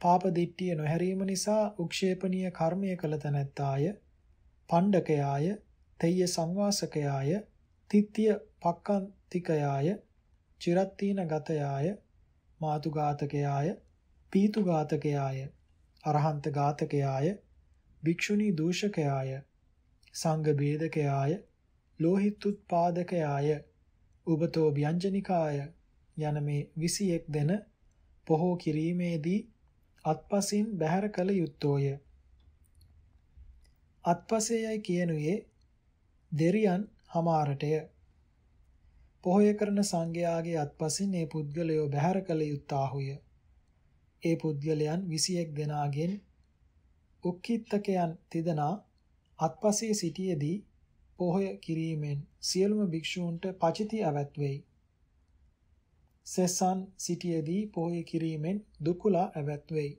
පාප දිට්ඨිය නොහැරීම නිසා උක්ෂේපනීය කර්මය කළ තැනැත්තාය පණ්ඩකයාය තෙය්‍ය සංවාසකයාය තිත්‍ය පක්කන්තිකයාය චිරත්තීන ගතයාය මාතුඝාතකයාය පීතුඝාතකයාය අරහන්ත ඝාතකයාය භික්ෂුණී දූෂකයාය සංඝ බේදකයාය ලෝහිතුත්පාදකයාය උබතෝ ව්‍යංජනිකාය යන මේ 21 දෙන පොහෝ කිරීමේදී අත්පසින් බැහැර කළ යුත්තෝය අත්පසේයයි කියනුවේ දෙරියන් හමාරටය පොහොය කරන සංඝයාගේ අත්පසින් ඒ පුද්ගලයෝ බැහැර කළ යුත්තාහුය. ඒ පුද්ගලයන් 21 දෙනාගෙන් උක්කිට්තකයන් තිදෙනා අත්පසේ සිටියේදී පොහොය කිරීමෙන් සියලුම භික්ෂූන්ට පචිතී ඇවත් වෙයි. සෙසන් සිටියේදී පොහොය කිරීමෙන් දුකුලා ඇවත් වෙයි.